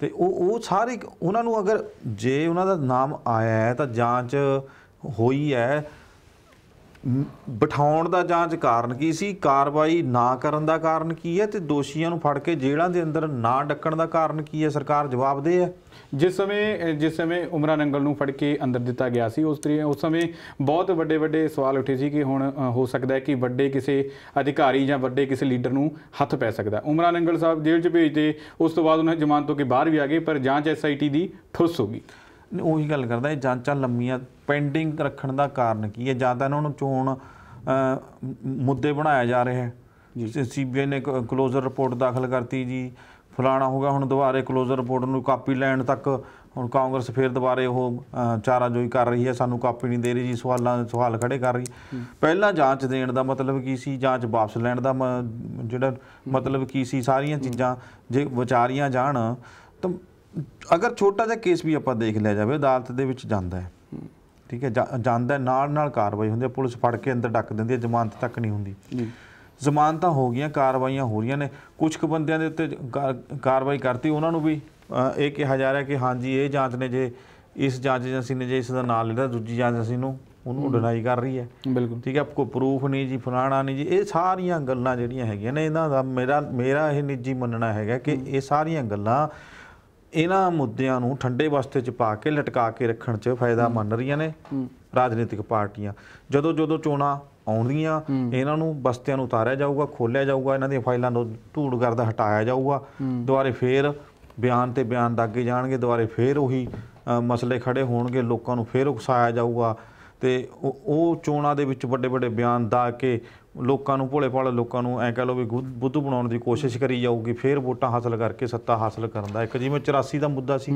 ਤੇ ਉਹ ਉਹ ਸਾਰੇ ਉਹਨਾਂ ਨੂੰ ਅਗਰ ਜੇ ਉਹਨਾਂ ਦਾ ਨਾਮ ਆਇਆ ਹੈ ਤਾਂ ਜਾਂਚ ਹੋਈ ਹੈ ਬਿਠਾਉਣ ਦਾ ਜਾਂਚ ਕਾਰਨ ਕੀ ਸੀ ਕਾਰਵਾਈ ਨਾ ਕਰਨ ਦਾ ਕਾਰਨ ਕੀ ਹੈ ਤੇ ਦੋਸ਼ੀਆਂ ਨੂੰ ਫੜ ਕੇ ਜੇਲ੍ਹਾਂ ਦੇ ਅੰਦਰ ਨਾ ਡੱਕਣ ਦਾ ਕਾਰਨ ਕੀ ਹੈ ਸਰਕਾਰ ਜਵਾਬ ਦੇ ਹੈ ਜਿਸ ਸਮੇਂ ਜਿਸ ਸਮੇਂ ਉਮਰਾਂ ਨੰਗਲ ਨੂੰ ਫੜ ਕੇ ਅੰਦਰ ਦਿੱਤਾ ਗਿਆ ਸੀ ਉਸ ਤਰੀ ਉਸ ਸਮੇਂ ਬਹੁਤ ਵੱਡੇ ਵੱਡੇ ਸਵਾਲ ਉੱਠੇ ਸੀ ਕਿ ਹੁਣ ਹੋ ਸਕਦਾ ਹੈ ਕਿ ਵੱਡੇ ਕਿਸੇ ਅਧਿਕਾਰੀ ਜਾਂ ਵੱਡੇ ਕਿਸੇ ਲੀਡਰ ਨੂੰ ਹੱਥ ਪੈ ਸਕਦਾ ਉਮਰਾਂ ਨੰਗਲ ਸਾਹਿਬ ਜੇਲ੍ਹ 'ਚ ਭੇਜਦੇ ਉਸ ਤੋਂ ਬਾਅਦ ਉਹਨਾਂ ਜ਼ਮਾਨਤ ਤੋਂ ਕੇ ਬਾਹਰ ਵੀ ਆ ਗਏ ਪਰ ਜਾਂਚ ਐਸਆਈਟੀ ਦੀ ਠੁੱਸ ਹੋ ਗਈ ਉਹੀ ਗੱਲ ਕਰਦਾ ਇਹ ਜਾਂਚਾਂ ਲੰਮੀਆਂ ਪੈਂਡਿੰਗ ਰੱਖਣ ਦਾ ਕਾਰਨ ਕੀ ਹੈ ਜਾਂ ਤਾਂ ਇਹਨਾਂ ਨੂੰ ਚੋਣ ਮੁੱਦੇ ਬਣਾਇਆ ਜਾ ਰਿਹਾ ਹੈ ਸੀਬੀਆਈ ਨੇ ਕਲੋਜ਼ਰ ਰਿਪੋਰਟ ਦਾਖਲ ਕਰਤੀ ਜੀ ਫਲਾਣਾ ਹੋਗਾ ਹੁਣ ਦੁਬਾਰੇ ਕਲੋਜ਼ਰ ਰਿਪੋਰਟ ਨੂੰ ਕਾਪੀ ਲੈਣ ਤੱਕ ਹੁਣ ਕਾਂਗਰਸ ਫੇਰ ਦੁਬਾਰੇ ਉਹ ਚਾਰਾ ਜੋਈ ਕਰ ਰਹੀ ਹੈ ਸਾਨੂੰ ਕਾਪੀ ਨਹੀਂ ਦੇ ਰਹੀ ਜੀ ਸਵਾਲਾਂ ਸਵਾਲ ਖੜੇ ਕਰ ਰਹੀ ਪਹਿਲਾਂ ਜਾਂਚ ਦੇਣ ਦਾ ਮਤਲਬ ਕੀ ਸੀ ਜਾਂਚ ਵਾਪਸ ਲੈਣ ਦਾ ਜਿਹੜਾ ਮਤਲਬ ਕੀ ਸੀ ਸਾਰੀਆਂ ਚੀਜ਼ਾਂ ਜੇ ਵਿਚਾਰੀਆਂ ਜਾਣ ਤਾਂ ਅਗਰ ਛੋਟਾ ਜਿਹਾ ਕੇਸ ਵੀ ਆਪਾਂ ਦੇਖ ਲਿਆ ਜਾਵੇ ਅਦਾਲਤ ਦੇ ਵਿੱਚ ਜਾਂਦਾ ਹੈ ਠੀਕ ਹੈ ਜਾਂਦਾ ਨਾਲ ਨਾਲ ਕਾਰਵਾਈ ਹੁੰਦੀ ਹੈ ਪੁਲਿਸ ਫੜ ਕੇ ਅੰਦਰ ਡੱਕ ਦਿੰਦੀ ਹੈ ਜ਼ਮਾਨਤ ਤੱਕ ਨਹੀਂ ਹੁੰਦੀ ਜੀ ਜ਼ਮਾਨਤਾਂ ਹੋ ਗਈਆਂ ਕਾਰਵਾਈਆਂ ਹੋ ਰਹੀਆਂ ਨੇ ਕੁਝ ਕੁ ਬੰਦਿਆਂ ਦੇ ਉੱਤੇ ਕਾਰਵਾਈ ਕਰਤੀ ਉਹਨਾਂ ਨੂੰ ਵੀ ਇਹ ਕਿਹਾ ਜਾ ਰਿਹਾ ਕਿ ਹਾਂਜੀ ਇਹ ਜਾਂਚ ਨੇ ਜੇ ਇਸ ਜਾਂਚ ਏਜੰਸੀ ਨੇ ਜੇ ਇਸ ਦਾ ਨਾਮ ਲਿਆ ਦੂਜੀ ਜਾਂਚ ਏਜੰਸੀ ਨੂੰ ਉਹਨੂੰ ਡਿਨਾਈ ਕਰ ਰਹੀ ਹੈ ਬਿਲਕੁਲ ਠੀਕ ਹੈ ਕੋ ਪ੍ਰੂਫ ਨਹੀਂ ਜੀ ਫਲਾਣਾ ਨਹੀਂ ਜੀ ਇਹ ਸਾਰੀਆਂ ਗੱਲਾਂ ਜਿਹੜੀਆਂ ਹੈਗੀਆਂ ਨੇ ਇਹਨਾਂ ਦਾ ਮੇਰਾ ਮੇਰਾ ਇਹ ਨਿੱਜੀ ਮੰਨਣਾ ਹੈਗਾ ਕਿ ਇਹ ਸਾਰੀਆਂ ਗੱਲਾਂ ਇਹਨਾਂ ਮੁੱਦਿਆਂ ਨੂੰ ਠੰਡੇ ਵਾਸਤੇ 'ਚ ਪਾ ਕੇ ਲਟਕਾ ਕੇ ਰੱਖਣ 'ਚ ਫਾਇਦਾ ਮੰਨ ਰਹੀਆਂ ਨੇ ਰਾਜਨੀਤਿਕ ਪਾਰਟੀਆਂ ਜਦੋਂ ਜਦੋਂ ਚੋਣਾਂ ਆਉਣਗੀਆਂ ਇਹਨਾਂ ਨੂੰ ਬਸਤਿਆਂ ਨੂੰ ਉਤਾਰਿਆ ਜਾਊਗਾ ਖੋਲਿਆ ਜਾਊਗਾ ਇਹਨਾਂ ਦੀਆਂ ਫਾਈਲਾਂ ਨੂੰ ਧੂੜ ਕਰਦਾ ਹਟਾਇਆ ਜਾਊਗਾ ਦੁਬਾਰੇ ਫੇਰ ਬਿਆਨ ਤੇ ਬਿਆਨ ਦਾਗੇ ਜਾਣਗੇ ਦੁਬਾਰੇ ਫੇਰ ਉਹੀ ਮਸਲੇ ਖੜੇ ਹੋਣਗੇ ਲੋਕਾਂ ਨੂੰ ਫੇਰ ਉਕਸਾਇਆ ਜਾਊਗਾ ਤੇ ਉਹ ਚੋਣਾਂ ਦੇ ਵਿੱਚ ਵੱਡੇ ਵੱਡੇ ਬਿਆਨ ਦਾ ਕੇ ਲੋਕਾਂ ਨੂੰ ਭੋਲੇ ਭਾਲੇ ਲੋਕਾਂ ਨੂੰ ਐ ਕਹ ਲੋ ਵੀ ਬੁੱਧੂ ਬਣਾਉਣ ਦੀ ਕੋਸ਼ਿਸ਼ ਕਰੀ ਜਾਊਗੀ ਫੇਰ ਵੋਟਾਂ ਹਾਸਲ ਕਰਕੇ ਸੱਤਾ ਹਾਸਲ ਕਰਨ ਦਾ ਇੱਕ ਜਿਵੇਂ 84 ਦਾ ਮੁੱਦਾ ਸੀ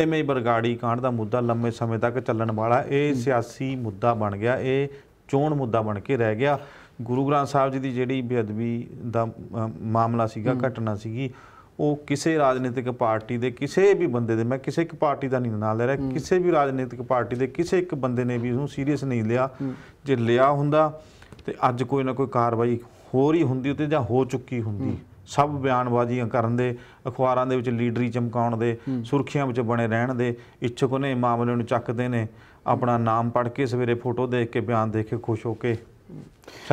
ਐਵੇਂ ਹੀ ਬਰਗਾੜੀ ਕਾਂਡ ਦਾ ਮੁੱਦਾ ਲੰਮੇ ਸਮੇਂ ਤੱਕ ਚੱਲਣ ਵਾਲਾ ਇਹ ਸਿਆਸੀ ਮੁੱਦਾ ਬਣ ਗਿਆ ਇਹ ਚੋਣ ਮੁੱਦਾ ਬਣ ਕੇ ਰਹਿ ਗਿਆ ਗੁਰੂ ਗ੍ਰੰਥ ਸਾਹਿਬ ਜੀ ਦੀ ਜਿਹੜੀ ਬੇਅਦਬੀ ਦਾ ਮਾਮਲਾ ਸੀਗਾ ਘਟਨਾ ਸੀਗੀ ਉਹ ਕਿਸੇ ਰਾਜਨੀਤਿਕ ਪਾਰਟੀ ਦੇ ਕਿਸੇ ਵੀ ਬੰਦੇ ਦੇ ਮੈਂ ਕਿਸੇ ਇੱਕ ਪਾਰਟੀ ਦਾ ਨਹੀਂ ਨਾਂ ਲੈ ਰਿਹਾ ਕਿਸੇ ਵੀ ਰਾਜਨੀਤਿਕ ਪਾਰਟੀ ਦੇ ਕਿਸੇ ਇੱਕ ਬੰਦੇ ਨੇ ਵੀ ਉਹਨੂੰ ਸੀਰੀਅਸ ਨਹੀਂ ਲਿਆ ਜੇ ਲਿਆ ਹੁੰਦਾ ਤੇ ਅੱਜ ਕੋਈ ਨਾ ਕੋਈ ਕਾਰਵਾਈ ਹੋ ਰਹੀ ਹੁੰਦੀ ਤੇ ਜਾਂ ਹੋ ਚੁੱਕੀ ਹੁੰਦੀ ਸਭ ਬਿਆਨਬਾਜ਼ੀਆਂ ਕਰਨ ਦੇ ਅਖਬਾਰਾਂ ਦੇ ਵਿੱਚ ਲੀਡਰੀ ਚਮਕਾਉਣ ਦੇ ਸੁਰਖੀਆਂ ਵਿੱਚ ਬਣੇ ਰਹਿਣ ਦੇ ਇੱਛਕ ਨੇ ਮਾਮਲੇ ਨੂੰ ਚੱਕਦੇ ਨੇ ਆਪਣਾ ਨਾਮ ਪੜ ਕੇ ਸਵੇਰੇ ਫੋਟੋ ਦੇਖ ਕੇ ਬਿਆਨ ਦੇਖ ਕੇ ਖੁਸ਼ ਹੋ ਕੇ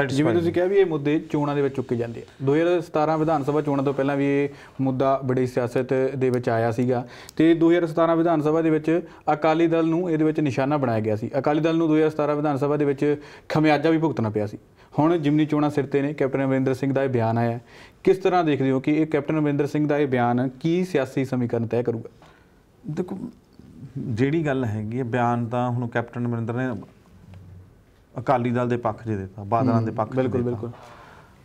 ਜਿਵੇਂ ਤੁਸੀਂ ਕਿਹਾ ਵੀ ਇਹ ਮੁੱਦੇ ਚੋਣਾਂ ਦੇ ਵਿੱਚ ਚੁੱਕੇ ਜਾਂਦੇ ਆ 2017 ਵਿਧਾਨ ਸਭਾ ਚੋਣਾਂ ਤੋਂ ਪਹਿਲਾਂ ਵੀ ਇਹ ਮੁੱਦਾ ਬੜੀ ਸਿਆਸਤ ਦੇ ਵਿੱਚ ਆਇਆ ਸੀਗਾ ਤੇ 2017 ਵਿਧਾਨ ਸਭਾ ਦੇ ਵਿੱਚ ਅਕਾਲੀ ਦਲ ਨੂੰ ਇਹਦੇ ਵਿੱਚ ਨਿਸ਼ਾਨਾ ਬਣਾਇਆ ਗਿਆ ਸੀ ਅਕਾਲੀ ਦਲ ਨੂੰ 2017 ਵਿਧਾਨ ਸਭਾ ਦੇ ਵਿੱਚ ਖਮਿਆਜਾ ਵੀ ਭੁਗਤਣਾ ਪਿਆ ਸੀ ਹੁਣ ਜਿਮਨੀ ਚੋਣਾਂ ਸਿਰ ਤੇ ਨੇ ਕੈਪਟਨ ਅਮਰਿੰਦਰ ਸਿੰਘ ਦਾ ਇਹ ਬਿਆਨ ਆਇਆ ਕਿਸ ਤਰ੍ਹਾਂ ਦੇਖਦੇ ਹੋ ਕਿ ਇਹ ਕੈਪਟਨ ਅਮਰਿੰਦਰ ਸਿੰਘ ਦਾ ਇਹ ਬਿਆਨ ਕੀ ਸਿਆਸੀ ਸਮੀਕਰਨ ਤੈਅ ਕਰੂਗਾ ਦੇਖੋ ਜਿਹੜੀ ਗੱਲ ਹੈਗੀ ਹੈ ਬਿਆਨ ਤਾਂ ਹੁਣ ਕੈਪਟਨ ਅਮਰਿੰਦਰ ਨੇ ਅਕਾਲੀ ਦਲ ਦੇ ਪੱਖ ਦੇ ਦਿੱਤਾ ਬਾਦਲਾਂ ਦੇ ਪੱਖ ਬਿਲਕੁਲ ਬਿਲਕੁਲ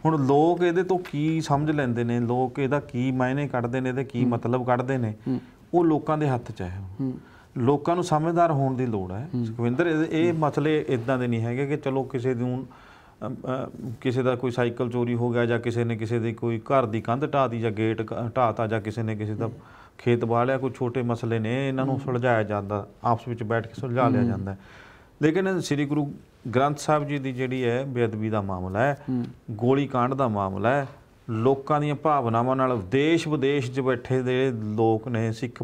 ਹੁਣ ਲੋਕ ਇਹਦੇ ਤੋਂ ਕੀ ਸਮਝ ਲੈਂਦੇ ਨੇ ਲੋਕ ਇਹਦਾ ਕੀ ਮਾਇਨੇ ਕੱਢਦੇ ਨੇ ਤੇ ਕੀ ਮਤਲਬ ਕੱਢਦੇ ਨੇ ਉਹ ਲੋਕਾਂ ਦੇ ਹੱਥ 'ਚ ਹੈ ਲੋਕਾਂ ਨੂੰ ਸਮਝਦਾਰ ਹੋਣ ਦੀ ਲੋੜ ਹੈ ਸੁਖਵਿੰਦਰ ਇਹ ਮਸਲੇ ਇਦਾਂ ਦੇ ਨਹੀਂ ਹੈਗੇ ਕਿ ਚਲੋ ਕਿਸੇ ਨੂੰ ਕਿਸੇ ਦਾ ਕੋਈ ਸਾਈਕਲ ਚੋਰੀ ਹੋ ਗਿਆ ਜਾਂ ਕਿਸੇ ਨੇ ਕਿਸੇ ਦੀ ਕੋਈ ਘਰ ਦੀ ਕੰਧ ਢਾਤੀ ਜਾਂ ਗੇਟ ਢਾਤਾ ਜਾਂ ਕਿਸੇ ਨੇ ਕਿਸੇ ਦਾ ਖੇਤ ਵਾਹ ਲਿਆ ਕੋਈ ਛੋਟੇ ਮਸਲੇ ਨੇ ਇਹਨਾਂ ਨੂੰ ਸੁਲਝਾਇਆ ਜਾਂਦਾ ਆਪਸ ਵਿੱਚ ਬੈਠ ਕੇ ਸੁਲਝਾ ਲਿਆ ਜਾਂਦਾ ਲੇਕਿਨ ਸ੍ਰੀ ਗੁਰੂ ਗ੍ਰੰਥ ਸਾਹਿਬ ਜੀ ਦੀ ਜਿਹੜੀ ਹੈ ਬੇਅਦਬੀ ਦਾ ਮਾਮਲਾ ਹੈ ਗੋਲੀ ਕਾਂਡ ਦਾ ਮਾਮਲਾ ਹੈ ਲੋਕਾਂ ਦੀਆਂ ਭਾਵਨਾਵਾਂ ਨਾਲ ਦੇਸ਼ ਵਿਦੇਸ਼ 'ਚ ਬੈਠੇ ਦੇ ਲੋਕ ਨੇ ਸਿੱਖ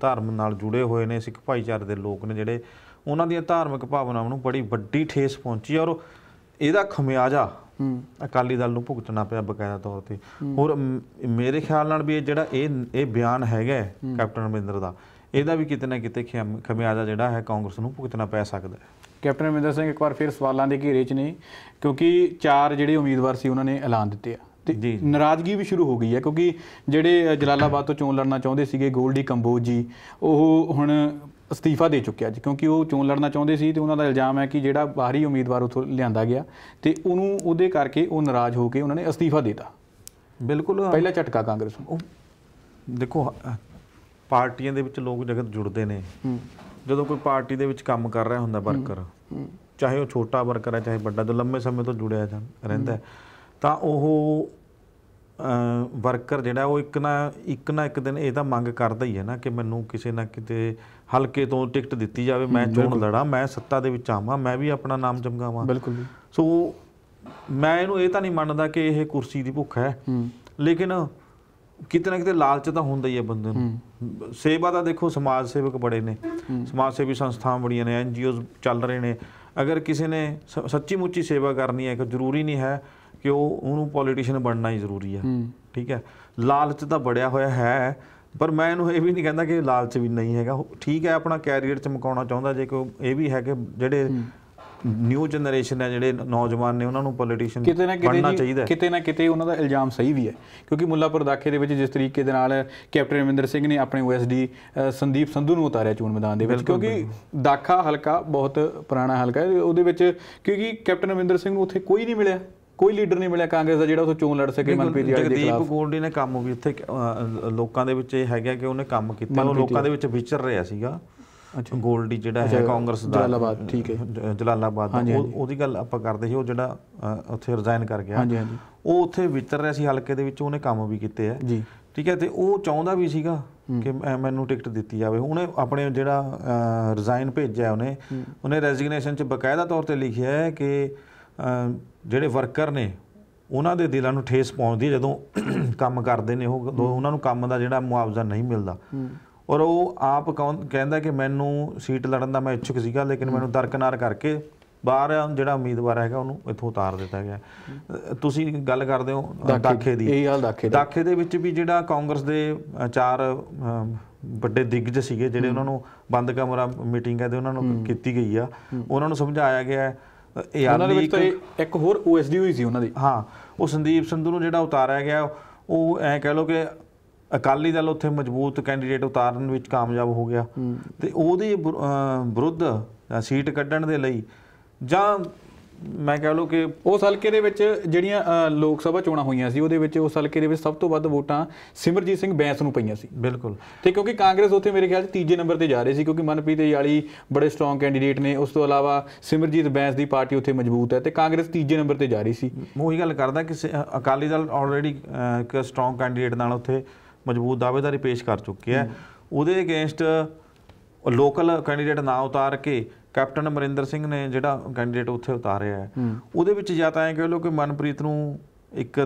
ਧਰਮ ਨਾਲ ਜੁੜੇ ਹੋਏ ਨੇ ਸਿੱਖ ਭਾਈਚਾਰੇ ਦੇ ਲੋਕ ਨੇ ਜਿਹੜੇ ਉਹਨਾਂ ਦੀਆਂ ਧਾਰਮਿਕ ਭਾਵਨਾਵਾਂ ਨੂੰ ਬੜੀ ਵੱਡੀ ਠੇਸ ਪਹੁੰਚੀ ਔਰ ਇਹਦਾ ਖਮਿਆਜਾ ਅਕਾਲੀ ਦਲ ਨੂੰ ਭੁਗਤਣਾ ਪਿਆ ਬਕਾਇਦਾ ਤੌਰ ਤੇ ਹੋਰ ਮੇਰੇ ਖਿਆਲ ਨਾਲ ਵੀ ਇਹ ਜਿਹੜਾ ਇਹ ਇਹ ਬਿਆਨ ਹੈਗਾ ਕੈਪਟਨ ਅਮਰਿੰਦਰ ਦਾ ਇਹਦਾ ਵੀ ਕਿਤੇ ਨਾ ਕਿਤੇ ਖਮਿਆਜਾ ਜਿਹੜਾ ਹੈ ਕਾਂਗਰਸ ਨੂੰ ਭੁਗਤਣਾ ਪੈ ਸਕਦਾ ਹੈ ਕੈਪਟਨ ਅਮਰਿੰਦਰ ਸਿੰਘ ਇੱਕ ਵਾਰ ਫਿਰ ਸਵਾਲਾਂ ਦੇ ਘੇਰੇ 'ਚ ਨੇ ਕਿਉਂਕਿ ਚਾਰ ਜਿਹੜੇ ਉਮੀਦਵਾਰ ਸੀ ਉਹਨਾਂ ਨੇ ਐਲਾਨ ਦਿੱਤੇ ਆ ਤੇ ਨਾਰਾਜ਼ਗੀ ਵੀ ਸ਼ੁਰੂ ਹੋ ਗਈ ਹੈ ਕਿਉਂਕਿ ਜਿਹੜੇ ਜਲਾਲਾਬਾਦ ਤੋਂ ਚੋਣ ਲੜਨਾ ਚਾਹੁੰਦੇ ਸੀਗੇ ਗੋਲਡੀ ਕੰਬੋਜ ਜੀ ਉਹ ਹੁਣ ਅਸਤੀਫਾ ਦੇ ਚੁੱਕਿਆ ਜੀ ਕਿਉਂਕਿ ਉਹ ਚੋਣ ਲੜਨਾ ਚਾਹੁੰਦੇ ਸੀ ਤੇ ਉਹਨਾਂ ਦਾ ਇਲਜ਼ਾਮ ਹੈ ਕਿ ਜਿਹੜਾ ਬਾਹਰੀ ਉਮੀਦਵਾਰ ਉਥੋਂ ਲਿਆਂਦਾ ਗਿਆ ਤੇ ਉਹਨੂੰ ਉਹਦੇ ਕਰਕੇ ਉਹ ਨਾਰਾਜ਼ ਹੋ ਕੇ ਉਹਨਾਂ ਨੇ ਅਸਤੀਫਾ ਦਿੱਤਾ ਬਿਲਕੁਲ ਪਹਿਲਾ ਝਟਕਾ ਕਾਂਗਰਸ ਨੂੰ ਦੇਖੋ ਪਾਰਟੀਆਂ ਦੇ ਵਿੱਚ ਲੋਕ ਜਗਤ ਜੁੜਦੇ ਨੇ ਜਦੋਂ ਕੋਈ ਪਾਰਟੀ ਦੇ ਵਿੱਚ ਕੰਮ ਕਰ ਰਿਹਾ ਹੁੰਦਾ ਵਰਕਰ ਚਾਹੇ ਉਹ ਛੋਟਾ ਵਰਕਰ ਹੈ ਚਾਹੇ ਵੱਡਾ ਤੇ ਲੰਮੇ ਸਮੇਂ ਤੋਂ ਜੁੜਿਆ ਜਾਂ ਰਹਿੰਦਾ ਤਾਂ ਉਹ ਵਰਕਰ ਜਿਹੜਾ ਉਹ ਇੱਕ ਨਾ ਇੱਕ ਨਾ ਇੱਕ ਦਿਨ ਇਹ ਤਾਂ ਮੰਗ ਕਰਦਾ ਹੀ ਹੈ ਨਾ ਕਿ ਮੈਨੂੰ ਕਿਸੇ ਨਾ ਕਿਤੇ ਹਲਕੇ ਤੋਂ ਟਿਕਟ ਦਿੱਤੀ ਜਾਵੇ ਮੈਂ ਚੋਣ ਲੜਾਂ ਮੈਂ ਸੱਤਾ ਦੇ ਵਿੱਚ ਆਵਾਂ ਮੈਂ ਵੀ ਆਪਣਾ ਨਾਮ ਚਮਕਾਵਾਂ ਬਿਲਕੁਲ ਸੋ ਮੈਂ ਇਹਨੂੰ ਇਹ ਤਾਂ ਨਹੀਂ ਮੰਨਦਾ ਕਿ ਇਹ ਕੁਰਸੀ ਦੀ ਭੁੱਖ ਹੈ ਲੇਕਿਨ ਕਿਤੇ ਨਾ ਕਿਤੇ ਲਾਲਚ ਤਾਂ ਹੁੰਦਾ ਹੀ ਹੈ ਬੰਦੇ ਨੂੰ ਸੇਵਾ ਦਾ ਦੇਖੋ ਸਮਾਜ ਸੇਵਕ ਬੜੇ ਨੇ ਸਮਾਜ ਸੇਵੀ ਸੰਸਥਾਵਾਂ ਬੜੀਆਂ ਨੇ ਐਨਜੀਓਜ਼ ਚੱਲ ਰਹੇ ਨੇ ਅਗਰ ਕਿਸੇ ਨੇ ਸੱਚੀ ਮੁੱਚੀ ਸੇਵਾ ਕਰਨੀ ਹੈ ਕਿ ਜ਼ਰੂਰੀ ਨਹੀਂ ਹੈ ਕਿ ਉਹ ਉਹਨੂੰ ਪੋਲੀਟੀਸ਼ੀਅਨ ਬਣਨਾ ਹੀ ਜ਼ਰੂਰੀ ਹੈ ਠੀਕ ਹੈ ਲਾਲਚ ਤਾਂ ਬੜਿਆ ਹੋਇਆ ਹੈ ਪਰ ਮੈਂ ਇਹਨੂੰ ਇਹ ਵੀ ਨਹੀਂ ਕਹਿੰਦਾ ਕਿ ਲਾਲਚ ਵੀ ਨਹੀਂ ਹੈਗਾ ਠੀਕ ਹੈ ਆਪਣਾ ਕੈਰੀਅਰ ਚ ਮਕਾਉਣਾ ਚਾਹੁੰਦਾ ਜੇ ਕੋਈ ਇਹ ਵੀ ਹੈ ਕਿ ਜਿਹੜੇ ਨਿਊ ਜਨਰੇਸ਼ਨ ਹੈ ਜਿਹੜੇ ਨੌਜਵਾਨ ਨੇ ਉਹਨਾਂ ਨੂੰ ਪੋਲੀਟੀਸ਼ੀਅਨ ਕਿਤੇ ਨਾ ਕਿਤੇ ਕਿਤੇ ਨਾ ਕਿਤੇ ਉਹਨਾਂ ਦਾ ਇਲਜ਼ਾਮ ਸਹੀ ਵੀ ਹੈ ਕਿਉਂਕਿ ਮੁੱਲਾਪੁਰ ਦਾਖੇ ਦੇ ਵਿੱਚ ਜਿਸ ਤਰੀਕੇ ਦੇ ਨਾਲ ਕੈਪਟਨ ਰਮਿੰਦਰ ਸਿੰਘ ਨੇ ਆਪਣੇ ਓਐਸਡੀ ਸੰਦੀਪ ਸੰਧੂ ਨੂੰ ਉਤਾਰਿਆ ਚੋਣ ਮੈਦਾਨ ਦੇ ਵਿੱਚ ਕਿਉਂਕਿ ਦਾਖਾ ਹਲਕਾ ਬਹੁਤ ਪੁਰਾਣਾ ਹਲਕਾ ਹੈ ਉਹਦੇ ਵਿੱਚ ਕਿਉਂਕਿ ਕੈਪਟਨ ਰਮਿੰਦਰ ਸਿੰਘ ਨੂੰ ਉੱਥੇ ਕੋਈ ਨਹੀਂ ਮਿਲਿਆ ਕੋਈ ਲੀਡਰ ਨਹੀਂ ਮਿਲਿਆ ਕਾਂਗਰਸ ਦਾ ਜਿਹੜਾ ਉਹ ਚੋਣ ਲੜ ਸਕੇ ਮਨਪ੍ਰੀਤ ਜੀ ਦੇ ਖਿਲਾਫ ਜਗਦੀਪ ਗੋਲਡੀ ਨੇ ਕੰਮ ਵੀ ਇੱਥੇ ਲੋਕਾਂ ਦੇ ਵਿੱਚ ਇਹ ਹੈਗਾ ਕਿ ਉਹਨੇ ਕੰਮ ਕੀਤਾ ਉਹ ਲੋਕਾਂ ਦੇ ਵਿੱਚ ਵਿਚਰ ਰਿਹਾ ਸੀਗਾ ਗੋਲਡੀ ਜਿਹੜਾ ਹੈ ਕਾਂਗਰਸ ਦਾ ਜਲਾਲਾਬਾਦ ਠੀਕ ਹੈ ਜਲਾਲਾਬਾਦ ਉਹਦੀ ਗੱਲ ਆਪਾਂ ਕਰਦੇ ਸੀ ਉਹ ਜਿਹੜਾ ਉੱਥੇ ਰਿਜ਼ਾਈਨ ਕਰ ਗਿਆ ਹਾਂਜੀ ਹਾਂਜੀ ਉਹ ਉੱਥੇ ਵਿਚਰ ਰਿਹਾ ਸੀ ਹਲਕੇ ਦੇ ਵਿੱਚ ਉਹਨੇ ਕੰਮ ਵੀ ਕੀਤੇ ਆ ਜੀ ਠੀਕ ਹੈ ਤੇ ਉਹ ਚਾਹੁੰਦਾ ਵੀ ਸੀਗਾ ਕਿ ਮੈਨੂੰ ਟਿਕਟ ਦਿੱਤੀ ਜਾਵੇ ਉਹਨੇ ਆਪਣੇ ਜਿਹੜਾ ਰਿਜ਼ਾਈਨ ਭੇਜਿਆ ਉਹਨੇ ਉਹਨੇ ਰੈਜ਼ਿਗਨੇਸ਼ਨ 'ਚ ਬਕਾਇਦਾ ਤੌਰ ਤੇ ਲਿਖਿਆ ਹੈ ਕਿ ਜਿਹੜੇ ਵਰਕਰ ਨੇ ਉਹਨਾਂ ਦੇ ਦਿਲਾਂ ਨੂੰ ਠੇਸ ਪਹੁੰਚਦੀ ਜਦੋਂ ਕੰਮ ਕਰਦੇ ਨੇ ਉਹ ਉਹਨਾਂ ਨੂੰ ਕੰਮ ਦਾ ਜਿਹੜਾ ਮੁਆਵਜ਼ਾ ਨਹੀਂ ਮਿਲਦਾ ਔਰ ਉਹ ਆਪ ਕਹਿੰਦਾ ਕਿ ਮੈਨੂੰ ਸੀਟ ਲੜਨ ਦਾ ਮੈਂ ਇੱਛੁਕ ਸੀਗਾ ਲੇਕਿਨ ਮੈਨੂੰ ਦਰਕਨਾਰ ਕਰਕੇ ਬਾਹਰ ਜਿਹੜਾ ਉਮੀਦਵਾਰ ਹੈਗਾ ਉਹਨੂੰ ਇੱਥੋਂ ਉਤਾਰ ਦਿੱਤਾ ਗਿਆ ਤੁਸੀਂ ਗੱਲ ਕਰਦੇ ਹੋ ਦਾਖੇ ਦੀ ਇਹ ਹਾਲ ਦਾਖੇ ਦੀ ਦਾਖੇ ਦੇ ਵਿੱਚ ਵੀ ਜਿਹੜਾ ਕਾਂਗਰਸ ਦੇ ਚਾਰ ਵੱਡੇ ਦਿੱਗਜ ਸੀਗੇ ਜਿਹੜੇ ਉਹਨਾਂ ਨੂੰ ਬੰਦ ਕਮਰਾ ਮੀਟਿੰਗ ਹੈ ਤੇ ਉਹਨਾਂ ਨੂੰ ਕੀਤੀ ਗਈ ਆ ਉਹਨਾਂ ਨੂੰ ਸਮਝਾਇਆ ਗਿਆ ਉਹਨਾਂ ਦੇ ਵਿੱਚ ਇੱਕ ਹੋਰ ਓਐਸਡੀ ਹੋਈ ਸੀ ਉਹਨਾਂ ਦੀ ਹਾਂ ਉਹ ਸੰਦੀਪ ਸੰਧੂ ਨੂੰ ਜਿਹੜਾ ਉਤਾਰਿਆ ਗਿਆ ਉਹ ਐ ਕਹਿ ਲੋ ਕਿ ਅਕਾਲੀ ਦਲ ਉੱਥੇ ਮਜ਼ਬੂਤ ਕੈਂਡੀਡੇਟ ਉਤਾਰਨ ਵਿੱਚ ਕਾਮਯਾਬ ਹੋ ਗਿਆ ਤੇ ਉਹਦੇ ਵਿਰੁੱਧ ਸੀਟ ਕੱਢਣ ਦੇ ਲਈ ਜਾਂ ਮੈਂ ਕਹ ਲਓ ਕਿ ਉਸ ਹਲਕੇ ਦੇ ਵਿੱਚ ਜਿਹੜੀਆਂ ਲੋਕ ਸਭਾ ਚੋਣਾਂ ਹੋਈਆਂ ਸੀ ਉਹਦੇ ਵਿੱਚ ਉਸ ਹਲਕੇ ਦੇ ਵਿੱਚ ਸਭ ਤੋਂ ਵੱਧ ਵੋਟਾਂ ਸਿਮਰਜੀਤ ਸਿੰਘ ਬੈਂਸ ਨੂੰ ਪਈਆਂ ਸੀ ਬਿਲਕੁਲ ਤੇ ਕਿਉਂਕਿ ਕਾਂਗਰਸ ਉੱਥੇ ਮੇਰੇ ਖਿਆਲ 'ਚ ਤੀਜੇ ਨੰਬਰ ਤੇ ਜਾ ਰਹੀ ਸੀ ਕਿਉਂਕਿ ਮਨਪ੍ਰੀਤ ਯਾਲੀ ਬੜੇ ਸਟਰੋਂਗ ਕੈਂਡੀਡੇਟ ਨੇ ਉਸ ਤੋਂ ਇਲਾਵਾ ਸਿਮਰਜੀਤ ਬੈਂਸ ਦੀ ਪਾਰਟੀ ਉੱਥੇ ਮਜ਼ਬੂਤ ਹੈ ਤੇ ਕਾਂਗਰਸ ਤੀਜੇ ਨੰਬਰ ਤੇ ਜਾ ਰਹੀ ਸੀ ਮੈਂ ਉਹੀ ਗੱਲ ਕਰਦਾ ਕਿ ਅਕਾਲੀ ਦਲ ਆਲਰੇਡੀ ਇੱਕ ਸਟਰੋਂਗ ਕੈਂਡੀਡੇਟ ਨਾਲ ਉੱਥੇ ਮਜ਼ਬੂਤ ਦਾਅਵੇਦਾਰੀ ਪੇਸ਼ ਕਰ ਚੁੱਕੇ ਆ ਉਹਦੇ ਅਗੇਂਸਟ ਲੋਕਲ ਕੈਂਡੀਡੇਟ ਨਾ ਉਤਾਰ ਕੇ ਕੈਪਟਨ ਅਮਰਿੰਦਰ ਸਿੰਘ ਨੇ ਜਿਹੜਾ ਕੈਂਡੀਡੇਟ ਉੱਥੇ ਉਤਾਰਿਆ ਉਹਦੇ ਵਿੱਚ ਜਾਂ ਤਾਂ ਐ ਕਹ ਲੋ ਕਿ ਮਨਪ੍ਰੀਤ ਨੂੰ ਇੱਕ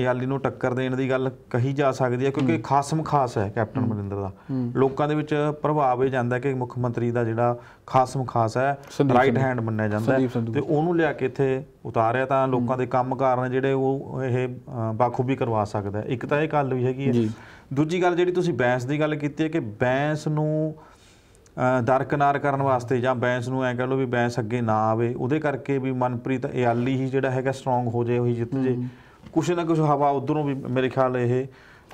ਇਆਲੀ ਨੂੰ ਟੱਕਰ ਦੇਣ ਦੀ ਗੱਲ ਕਹੀ ਜਾ ਸਕਦੀ ਹੈ ਕਿਉਂਕਿ ਖਾਸਮ ਖਾਸ ਹੈ ਕੈਪਟਨ ਮਨਿੰਦਰ ਦਾ ਲੋਕਾਂ ਦੇ ਵਿੱਚ ਪ੍ਰਭਾਵ ਇਹ ਜਾਂਦਾ ਕਿ ਮੁੱਖ ਮੰਤਰੀ ਦਾ ਜਿਹੜਾ ਖਾਸਮ ਖਾਸ ਹੈ ਰਾਈਟ ਹੈਂਡ ਮੰਨਿਆ ਜਾਂਦਾ ਤੇ ਉਹਨੂੰ ਲਿਆ ਕੇ ਇੱਥੇ ਉਤਾਰਿਆ ਤਾਂ ਲੋਕਾਂ ਦੇ ਕੰਮਕਾਰ ਨੇ ਜਿਹੜੇ ਉਹ ਇਹ ਬਾਖੂਬੀ ਕਰਵਾ ਸਕਦਾ ਇੱਕ ਤਾਂ ਇਹ ਗੱਲ ਵੀ ਹੈਗੀ ਹੈ ਦੂਜੀ ਗੱਲ ਜਿਹੜੀ ਤੁਸੀਂ ਬੈਂਸ ਦੀ ਗੱਲ ਕੀਤੀ ਹੈ ਕਿ ਬੈਂਸ ਨੂੰ ਦਰਕਨਾਰ ਕਰਨ ਵਾਸਤੇ ਜਾਂ ਬੈਂਸ ਨੂੰ ਐ ਕਹ ਲੋ ਵੀ ਬੈਂਸ ਅੱਗੇ ਨਾ ਆਵੇ ਉਹਦੇ ਕਰਕੇ ਵੀ ਮਨਪ੍ਰੀਤ ਇਆਲੀ ਹੀ ਜਿਹੜਾ ਹੈਗਾ ਸਟਰੋਂਗ ਹੋ ਜਾਏ ਉਹੀ ਜਿੱਤ ਜੇ ਕੁਛ ਨਾ ਕੁਛ ਹਵਾ ਉਧਰੋਂ ਵੀ ਮੇਰੇ ਖਿਆਲ ਇਹ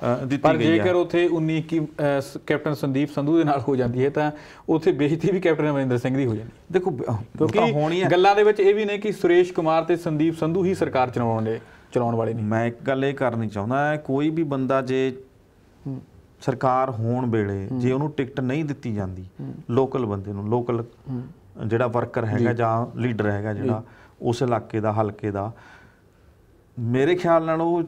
ਦਿੱਤੀ ਗਈ ਹੈ ਪਰ ਜੇਕਰ ਉਥੇ 19 ਕੀ ਕੈਪਟਨ ਸੰਦੀਪ ਸੰਧੂ ਦੇ ਨਾਲ ਹੋ ਜਾਂਦੀ ਹੈ ਤਾਂ ਉਥੇ ਬੇਇੱਜ਼ਤੀ ਵੀ ਕੈਪਟਨ ਅਮਰਿੰਦਰ ਸਿੰਘ ਦੀ ਹੋ ਜਾਂਦੀ ਦੇਖੋ ਕਿਉਂਕਿ ਗੱਲਾਂ ਦੇ ਵਿੱਚ ਇਹ ਵੀ ਨੇ ਕਿ ਸੁਰੇਸ਼ ਕੁਮਾਰ ਤੇ ਸੰਦੀਪ ਸੰਧੂ ਹੀ ਸਰਕਾਰ ਚਲਾਉਣ ਦੇ ਚਲਾਉਣ ਵਾਲੇ ਨੇ ਮੈਂ ਇੱਕ ਗੱਲ ਇਹ ਕਰਨੀ ਚਾਹੁੰਦਾ ਕੋਈ ਵੀ ਬੰਦਾ ਜੇ ਸਰਕਾਰ ਹੋਣ ਵੇਲੇ ਜੇ ਉਹਨੂੰ ਟਿਕਟ ਨਹੀਂ ਦਿੱਤੀ ਜਾਂਦੀ ਲੋਕਲ ਬੰਦੇ ਨੂੰ ਲੋਕਲ ਜਿਹੜਾ ਵਰਕਰ ਹੈਗਾ ਜਾਂ ਲੀਡਰ ਹੈਗਾ ਜਿਹੜਾ ਉਸ ਇਲਾਕੇ ਦਾ ਹਲਕੇ ਦਾ ਮੇਰੇ ਖਿਆਲ ਨਾਲ ਉਹ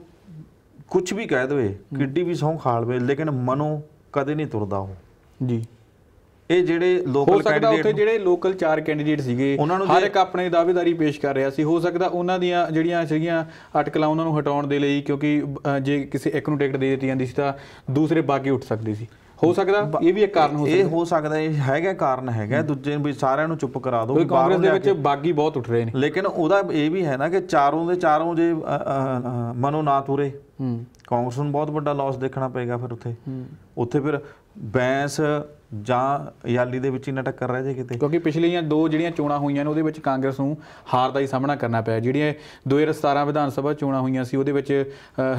ਕੁਝ ਵੀ ਕਹਿ ਦਵੇ ਕਿੱਡੀ ਵੀ ਸੌਂ ਖਾਲਵੇ ਲੇਕਿਨ ਮਨੋਂ ਕਦੇ ਨਹੀਂ ਤੁਰਦਾ ਉਹ ਜੀ ਇਹ ਜਿਹੜੇ ਲੋਕਲ ਕੈਂਡੀਡੇਟ ਉੱਥੇ ਜਿਹੜੇ ਲੋਕਲ ਚਾਰ ਕੈਂਡੀਡੇਟ ਸੀਗੇ ਹਰ ਇੱਕ ਆਪਣੇ ਦਾਅਵੇਦਾਰੀ ਪੇਸ਼ ਕਰ ਰਿਹਾ ਸੀ ਹੋ ਸਕਦਾ ਉਹਨਾਂ ਦੀਆਂ ਜਿਹੜੀਆਂ ਸੀਗੀਆਂ ਅਟਕਲਾਂ ਉਹਨਾਂ ਨੂੰ ਹਟਾਉਣ ਦੇ ਲਈ ਕਿਉਂਕਿ ਜੇ ਕਿਸੇ ਇੱਕ ਨੂੰ ਟਿਕਟ ਦੇ ਦਿੱਤੀ ਜਾਂਦੀ ਸੀ ਤਾਂ ਦੂਸਰੇ ਬਾਕੀ ਉੱਠ ਸਕਦੇ ਸੀ ਹੋ ਸਕਦਾ ਇਹ ਵੀ ਇੱਕ ਕਾਰਨ ਹੋ ਸਕਦਾ ਇਹ ਹੋ ਸਕਦਾ ਇਹ ਹੈਗਾ ਕਾਰਨ ਹੈਗਾ ਦੂਜੇ ਵੀ ਸਾਰਿਆਂ ਨੂੰ ਚੁੱਪ ਕਰਾ ਦੋ ਕਾਂਗਰਸ ਦੇ ਵਿੱਚ ਬਾਗੀ ਬਹੁਤ ਉੱਠ ਰਹੇ ਨੇ ਲੇਕਿਨ ਉਹਦਾ ਇਹ ਵੀ ਹੈ ਨਾ ਕਿ ਚਾਰੋਂ ਦੇ ਚਾਰੋਂ ਜੇ ਮਨੋਂ ਨਾ ਤੁਰੇ ਹੂੰ ਕਾਂਗਰਸ ਨੂੰ ਬਹੁਤ ਵੱਡਾ ਲਾਸ ਦੇਖਣਾ ਪਏਗਾ ਫਿਰ ਉੱਥੇ ਉੱਥੇ ਫਿਰ ਬੈਂਸ ਜਾਂ ਯਾਲੀ ਦੇ ਵਿੱਚ ਹੀ ਨਾ ਟੱਕਰ ਰਹਿ ਜੇ ਕਿਤੇ ਕਿਉਂਕਿ ਪਿਛਲੀਆਂ ਦੋ ਜਿਹੜੀਆਂ ਚੋਣਾਂ ਹੋਈਆਂ ਨੇ ਉਹਦੇ ਵਿੱਚ ਕਾਂਗਰਸ ਨੂੰ ਹਾਰ ਦਾ ਹੀ ਸਾਹਮਣਾ ਕਰਨਾ ਪਿਆ ਜਿਹੜੀਆਂ 2017 ਵਿਧਾਨ ਸਭਾ ਚੋਣਾਂ ਹੋਈਆਂ ਸੀ ਉਹਦੇ ਵਿੱਚ